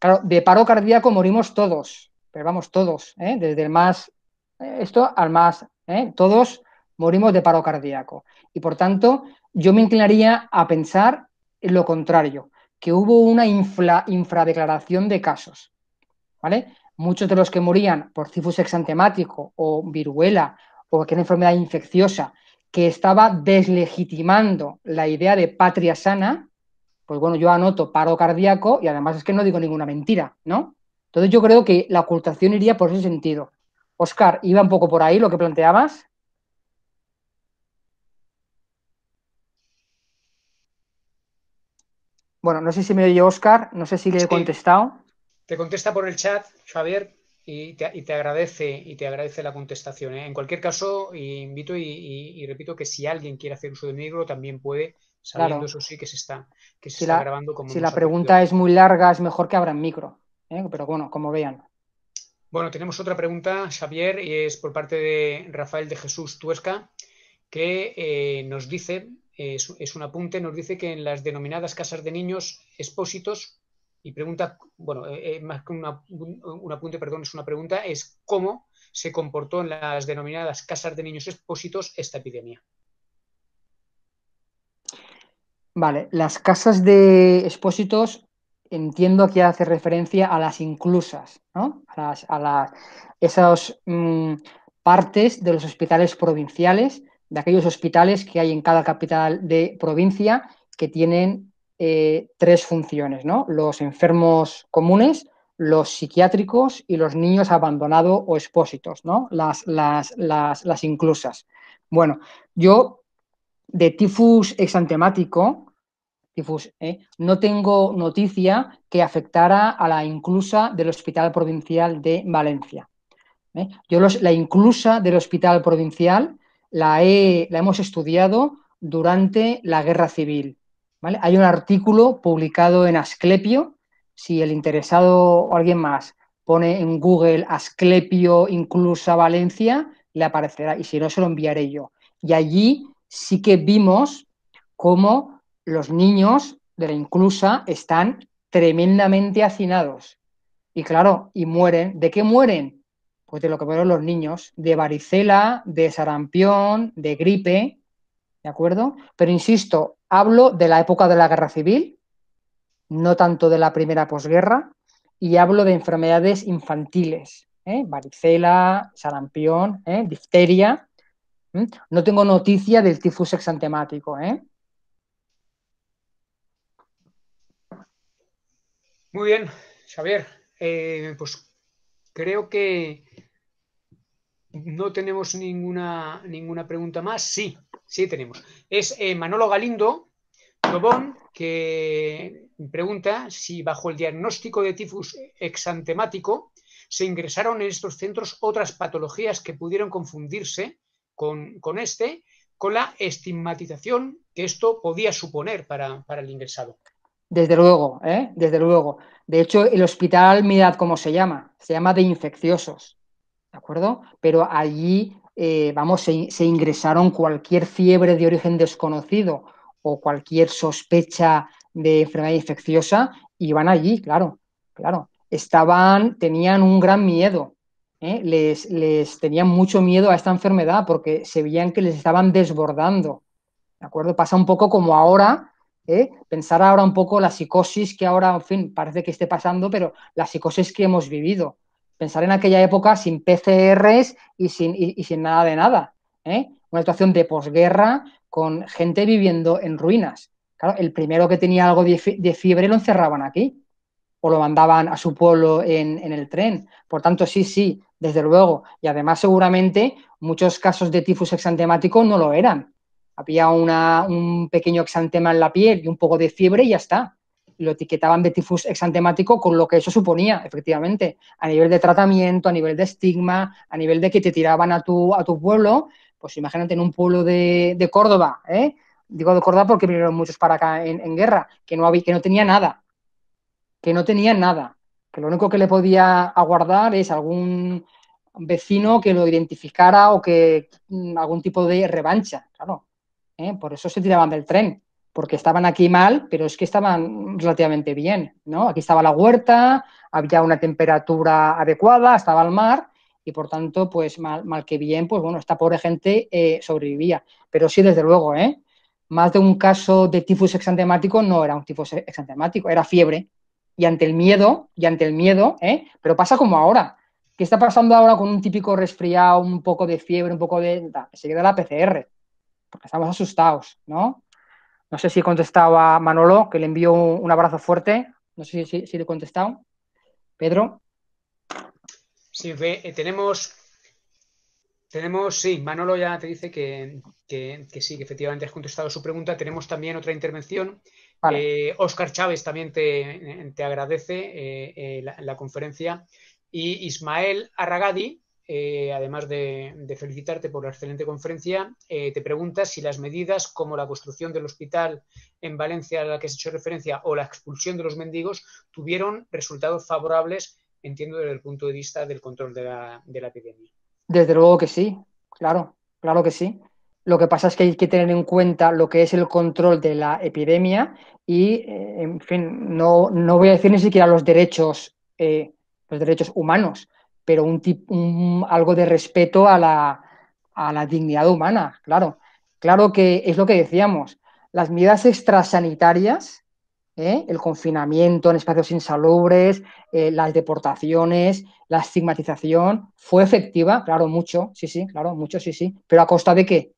Claro, de paro cardíaco morimos todos, pero vamos, todos, ¿eh? desde el más, eh, esto al más, ¿eh? todos morimos de paro cardíaco. Y por tanto, yo me inclinaría a pensar lo contrario, que hubo una infradeclaración de casos. ¿vale? Muchos de los que morían por cifus exantemático o viruela o cualquier enfermedad infecciosa que estaba deslegitimando la idea de patria sana, pues bueno, yo anoto paro cardíaco y además es que no digo ninguna mentira, ¿no? Entonces yo creo que la ocultación iría por ese sentido. Oscar, ¿iba un poco por ahí lo que planteabas? Bueno, no sé si me oye Oscar, no sé si le he contestado. Te contesta por el chat, Javier, y te, agradece y te agradece la contestación. ¿eh? En cualquier caso, invito y, repito que si alguien quiere hacer uso de negro, también puede, sabiendo eso sí que se está si la, pregunta es muy larga, es mejor que abran micro. ¿eh? Pero bueno, como vean. Bueno, tenemos otra pregunta, Xavier, y es por parte de Rafael de Jesús Tuesca, que eh, nos dice, eh, es, un apunte, nos dice que en las denominadas casas de niños expósitos, y pregunta, bueno, más que un, un apunte, perdón, es una pregunta, es cómo se comportó en las denominadas casas de niños expósitos esta epidemia. Vale, las casas de expósitos entiendo que hace referencia a las inclusas, ¿no? A las, a las esas mm, partes de los hospitales provinciales, de aquellos hospitales que hay en cada capital de provincia que tienen eh, tres funciones, ¿no? Los enfermos comunes, los psiquiátricos y los niños abandonados o expósitos, ¿no? Las, las, las, las inclusas. Bueno, yo de tifus exantemático, tifus, eh, no tengo noticia que afectara a la inclusa del Hospital Provincial de Valencia. Eh. Yo la inclusa del Hospital Provincial la, la hemos estudiado durante la Guerra Civil. Hay un artículo publicado en Asclepio, si el interesado o alguien más pone en Google Asclepio inclusa Valencia, le aparecerá y si no se lo enviaré yo. Y allí sí que vimos cómo los niños de la inclusa están tremendamente hacinados. Y claro, y mueren. ¿De qué mueren? Pues de lo que mueren los niños, de varicela, de sarampión, de gripe, ¿de acuerdo? Pero insisto, hablo de la época de la guerra civil, no tanto de la primera posguerra, y hablo de enfermedades infantiles, ¿eh? varicela, sarampión, ¿eh? difteria, ¿Mm? No tengo noticia del tifus exantemático. ¿eh? Muy bien, Xavier. Eh, pues creo que no tenemos ninguna, ninguna pregunta más. Sí, sí tenemos. Es eh, Manolo Galindo Tobón que pregunta si bajo el diagnóstico de tifus exantemático se ingresaron en estos centros otras patologías que pudieron confundirse con, este, con la estigmatización que esto podía suponer para, el ingresado. Desde luego, ¿eh? desde luego. De hecho, el hospital, mirad cómo se llama, se llama de infecciosos, ¿de acuerdo? Pero allí, eh, vamos, se, se, ingresaron cualquier fiebre de origen desconocido o cualquier sospecha de enfermedad infecciosa y van allí, claro, claro. Estaban, tenían un gran miedo, ¿eh? les, tenían mucho miedo a esta enfermedad porque se veían que les estaban desbordando. ¿De acuerdo? Pasa un poco como ahora, ¿eh? pensar ahora un poco la psicosis que ahora, en fin, parece que esté pasando, pero la psicosis que hemos vivido. Pensar en aquella época sin PCRs y sin, y, sin nada de nada. ¿eh? Una situación de posguerra con gente viviendo en ruinas. Claro, el primero que tenía algo de fiebre lo encerraban aquí o lo mandaban a su pueblo en, en el tren. Por tanto, sí, sí, desde luego. Y además, seguramente, muchos casos de tifus exantemático no lo eran. Había un pequeño exantema en la piel y un poco de fiebre y ya está. Lo etiquetaban de tifus exantemático con lo que eso suponía, efectivamente, a nivel de tratamiento, a nivel de estigma, a nivel de que te tiraban a tu, a tu pueblo. Pues imagínate en un pueblo de, Córdoba, ¿eh? digo de Córdoba porque vinieron muchos para acá en, guerra, que no, había, que no tenía nada, que no tenían nada que lo único que le podía aguardar es algún vecino que lo identificara o que mm, algún tipo de revancha, claro. ¿eh? Por eso se tiraban del tren, porque estaban aquí mal, pero es que estaban relativamente bien, ¿no? Aquí estaba la huerta, había una temperatura adecuada, estaba el mar y por tanto, pues mal, que bien, pues bueno, esta pobre gente eh, sobrevivía. Pero sí, desde luego, ¿eh? Más de un caso de tifus exantemático no era un tifus exantemático, era fiebre, y ante el miedo, y ante el miedo, ¿eh? pero pasa como ahora. ¿Qué está pasando ahora con un típico resfriado, un poco de fiebre, un poco de... Se queda la PCR, porque estamos asustados, ¿no? No sé si he contestado a Manolo, que le envió un abrazo fuerte. No sé si, le he contestado. Pedro. Sí, eh, tenemos, tenemos, sí, Manolo ya te dice que, que, que sí, que efectivamente has contestado su pregunta. Tenemos también otra intervención Oscar eh, Chávez también te, agradece eh, eh, la, conferencia. Y Ismael Arragadi, además de, felicitarte por la excelente conferencia, te pregunta si las medidas como la construcción del hospital en Valencia a la que se hecho referencia o la expulsión de los mendigos tuvieron resultados favorables, entiendo, desde el punto de vista del control de la, de la epidemia. Desde luego que sí, claro, claro que sí. Lo que pasa es que hay que tener en cuenta lo que es el control de la epidemia y, eh, en fin, no, no, voy a decir ni siquiera los derechos, eh, los derechos humanos, pero un, algo de respeto a la, dignidad humana, claro. Claro que es lo que decíamos, las medidas extrasanitarias, ¿eh? el confinamiento en espacios insalubres, las deportaciones, la estigmatización, fue efectiva, claro, mucho, sí, sí, claro, mucho, sí, sí, pero a costa de qué?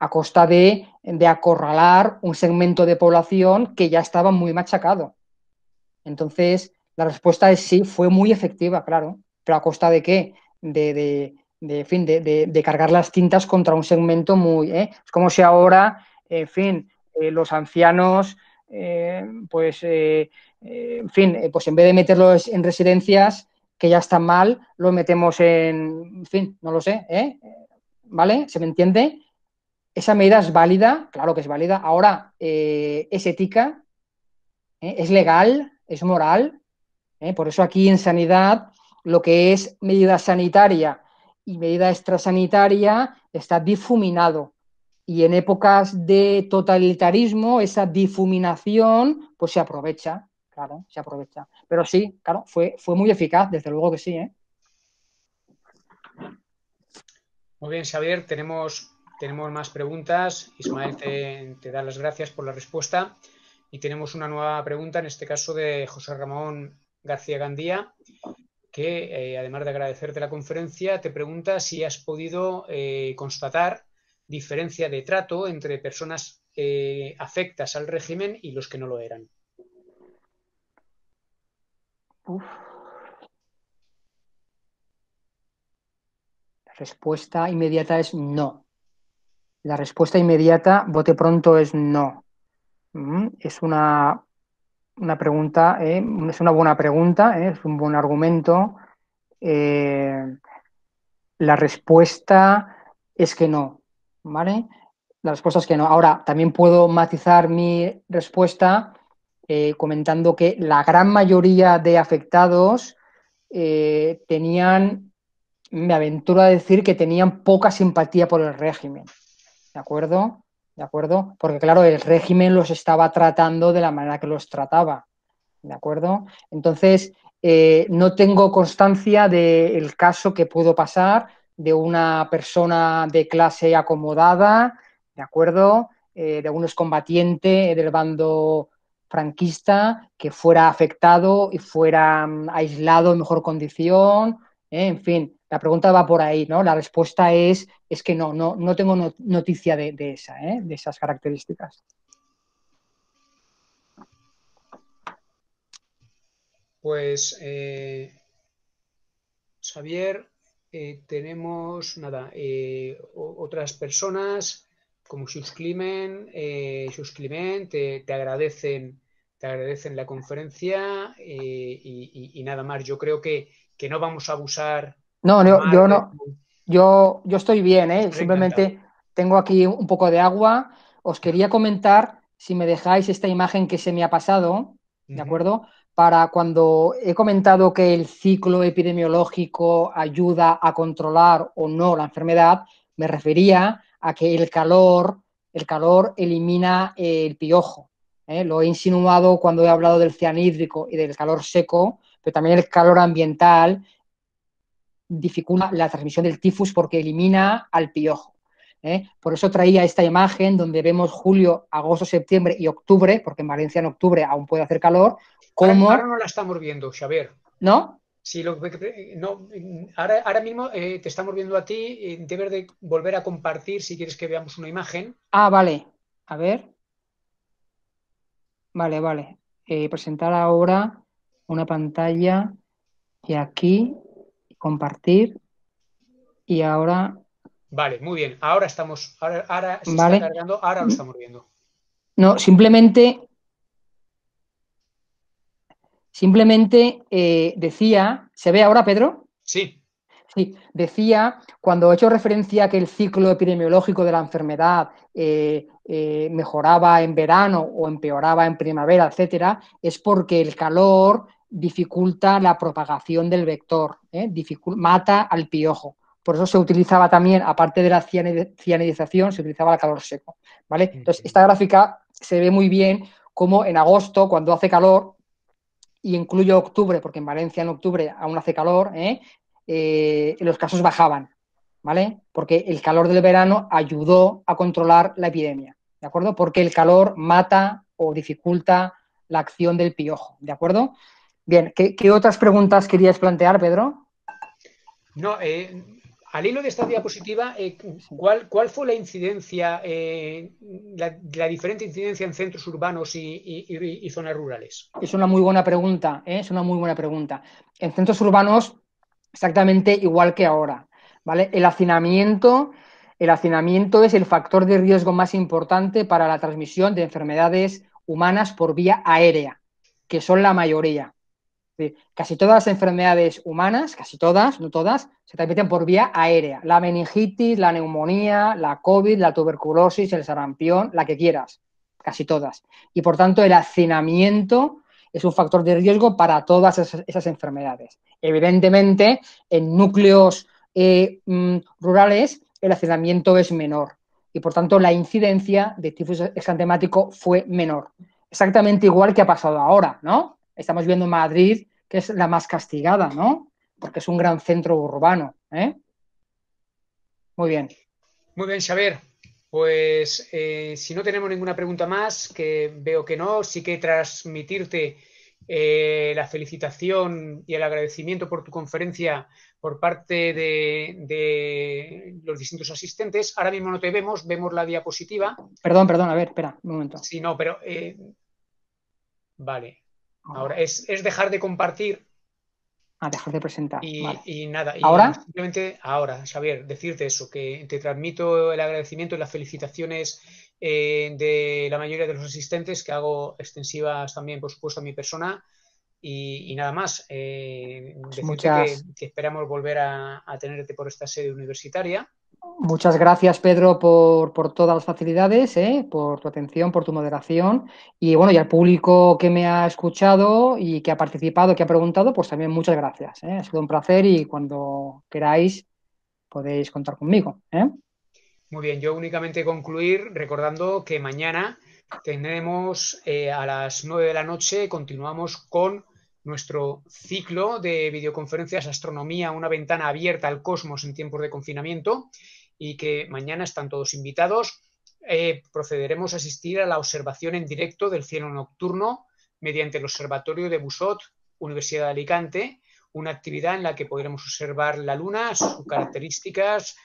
a costa de, acorralar un segmento de población que ya estaba muy machacado. Entonces, la respuesta es sí, fue muy efectiva, claro, pero a costa de qué? De, fin, de, cargar las tintas contra un segmento muy... ¿eh? Es como si ahora, en fin, eh, los ancianos, eh, pues, en fin, pues en vez de meterlos en residencias que ya están mal, los metemos en, en fin, no lo sé, ¿vale? ¿Se me entiende? Esa medida es válida, claro que es válida. Ahora, eh, es ética, ¿eh? es legal, es moral. ¿eh? Por eso aquí en sanidad lo que es medida sanitaria y medida extrasanitaria está difuminado. Y en épocas de totalitarismo, esa difuminación pues se aprovecha, claro, se aprovecha. Pero sí, claro, fue, fue muy eficaz, desde luego que sí. Muy bien, Xavier, tenemos tenemos más preguntas. Ismael te, da las gracias por la respuesta. Y tenemos una nueva pregunta, en este caso de José Ramón García Gandía, que eh, además de agradecerte la conferencia, te pregunta si has podido eh, constatar diferencia de trato entre personas eh, afectas al régimen y los que no lo eran. La respuesta inmediata es no. La respuesta inmediata, bote pronto, es no. Mm, es una, pregunta, eh, es una buena pregunta, eh, es un buen argumento. Eh, la respuesta es que no, ¿vale? La respuesta es que no. Ahora, también puedo matizar mi respuesta comentando que la gran mayoría de afectados tenían, me aventuro a decir que tenían poca simpatía por el régimen. ¿de acuerdo? ¿De acuerdo? Porque claro, el régimen los estaba tratando de la manera que los trataba, ¿de acuerdo? Entonces, eh, no tengo constancia del caso que pudo pasar de una persona de clase acomodada, ¿de acuerdo? Eh, de un excombatiente del bando franquista que fuera afectado y fuera mm, aislado en mejor condición, ¿eh? en fin, la pregunta va por ahí, ¿no? La respuesta es, es que no, no, no tengo noticia de, esa, ¿eh? de esas características. Pues, Javier, eh, Xavier, eh, tenemos nada, otras personas como Susclimen, Susclimen te, te, agradecen, te agradecen la conferencia y, nada más. Yo creo que, que no vamos a abusar no, yo, ¿eh? no. Yo, yo estoy bien, ¿eh? Simplemente tengo aquí un poco de agua. Os quería comentar, si me dejáis esta imagen que se me ha pasado, ¿de acuerdo? Para cuando he comentado que el ciclo epidemiológico ayuda a controlar o no la enfermedad, me refería a que el calor, el calor elimina el piojo. ¿eh? Lo he insinuado cuando he hablado del cianhídrico y del calor seco, pero también el calor ambiental dificulta la transmisión del tifus porque elimina al piojo. ¿eh? Por eso traía esta imagen donde vemos julio, agosto, septiembre y octubre, porque en Valencia en octubre aún puede hacer calor. Ahora, no la estamos viendo, Xavier. ¿No? Sí, lo, eh, no, ahora, mismo eh, te estamos viendo a ti. en debes de volver a compartir si quieres que veamos una imagen. Ah, vale. A ver. Vale, vale. presentar ahora una pantalla y aquí compartir y ahora... Vale, muy bien. Ahora estamos, ahora, ahora lo estamos viendo. No, simplemente, simplemente eh, decía, ¿se ve ahora, Pedro? Sí. Sí, decía, cuando he hecho referencia a que el ciclo epidemiológico de la enfermedad eh, eh, mejoraba en verano o empeoraba en primavera, etcétera, es porque el calor dificulta la propagación del vector, ¿eh? mata al piojo. Por eso se utilizaba también, aparte de la cianidización, se utilizaba el calor seco. ¿vale? Entonces, esta gráfica se ve muy bien como en agosto, cuando hace calor, y incluyo octubre, porque en Valencia en octubre aún hace calor, ¿eh? Eh, los casos bajaban, ¿vale? Porque el calor del verano ayudó a controlar la epidemia, ¿de acuerdo? Porque el calor mata o dificulta la acción del piojo, ¿de acuerdo? Bien, ¿qué, otras preguntas querías plantear, Pedro? No, eh, al hilo de esta diapositiva, eh, ¿cuál, ¿cuál, fue la incidencia, eh, la, diferente incidencia en centros urbanos y, y, zonas rurales? Es una muy buena pregunta, es una muy buena pregunta. En centros urbanos, exactamente igual que ahora, ¿vale? El hacinamiento, el hacinamiento es el factor de riesgo más importante para la transmisión de enfermedades humanas por vía aérea, que son la mayoría casi todas las enfermedades humanas, casi todas, no todas, se transmiten por vía aérea. La meningitis, la neumonía, la COVID, la tuberculosis, el sarampión, la que quieras, casi todas. Y por tanto, el hacinamiento es un factor de riesgo para todas esas, enfermedades. Evidentemente, en núcleos eh, mm, rurales el hacinamiento es menor y por tanto la incidencia de tifus exantemático fue menor. Exactamente igual que ha pasado ahora, ¿no? Estamos viendo Madrid, que es la más castigada, ¿no? Porque es un gran centro urbano. ¿eh? Muy bien. Muy bien, Xavier. Pues eh, si no tenemos ninguna pregunta más, que veo que no, sí que transmitirte eh, la felicitación y el agradecimiento por tu conferencia por parte de, los distintos asistentes. Ahora mismo no te vemos, vemos la diapositiva. Perdón, perdón, a ver, espera, un momento. Sí, no, pero... Eh, vale. Ahora es, dejar de compartir. Ah, dejar de presentar. Y, nada. Y ¿Ahora? Simplemente ahora, Xavier, decirte eso, que te transmito el agradecimiento y las felicitaciones eh, de la mayoría de los asistentes, que hago extensivas también, por supuesto, a mi persona. Y, nada más, eh, pues decirte que, esperamos volver a tenerte por esta sede universitaria Muchas gracias, Pedro, por, todas las facilidades, ¿eh? por tu atención, por tu moderación. Y bueno, y al público que me ha escuchado y que ha participado, que ha preguntado, pues también muchas gracias. ¿eh? Ha sido un placer y cuando queráis podéis contar conmigo. ¿eh? Muy bien, yo únicamente concluir recordando que mañana tenemos a las 9 de la noche, continuamos con nuestro ciclo de videoconferencias Astronomía, una ventana abierta al cosmos en tiempos de confinamiento y que mañana están todos invitados. Eh, procederemos a asistir a la observación en directo del cielo nocturno mediante el Observatorio de Busot, Universidad de Alicante, una actividad en la que podremos observar la Luna, sus características,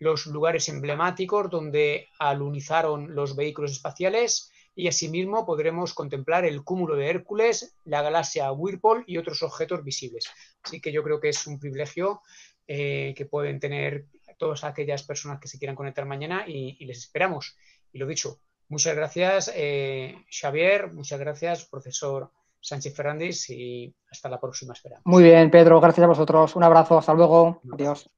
los lugares emblemáticos donde alunizaron los vehículos espaciales y asimismo podremos contemplar el cúmulo de Hércules, la galaxia Whirlpool y otros objetos visibles. Así que yo creo que es un privilegio eh, que pueden tener todas aquellas personas que se quieran conectar mañana y, les esperamos. Y lo dicho, muchas gracias eh, Xavier, muchas gracias profesor Sánchez Fernández y hasta la próxima espera. Muy bien, Pedro, gracias a vosotros. Un abrazo, hasta luego. Adiós.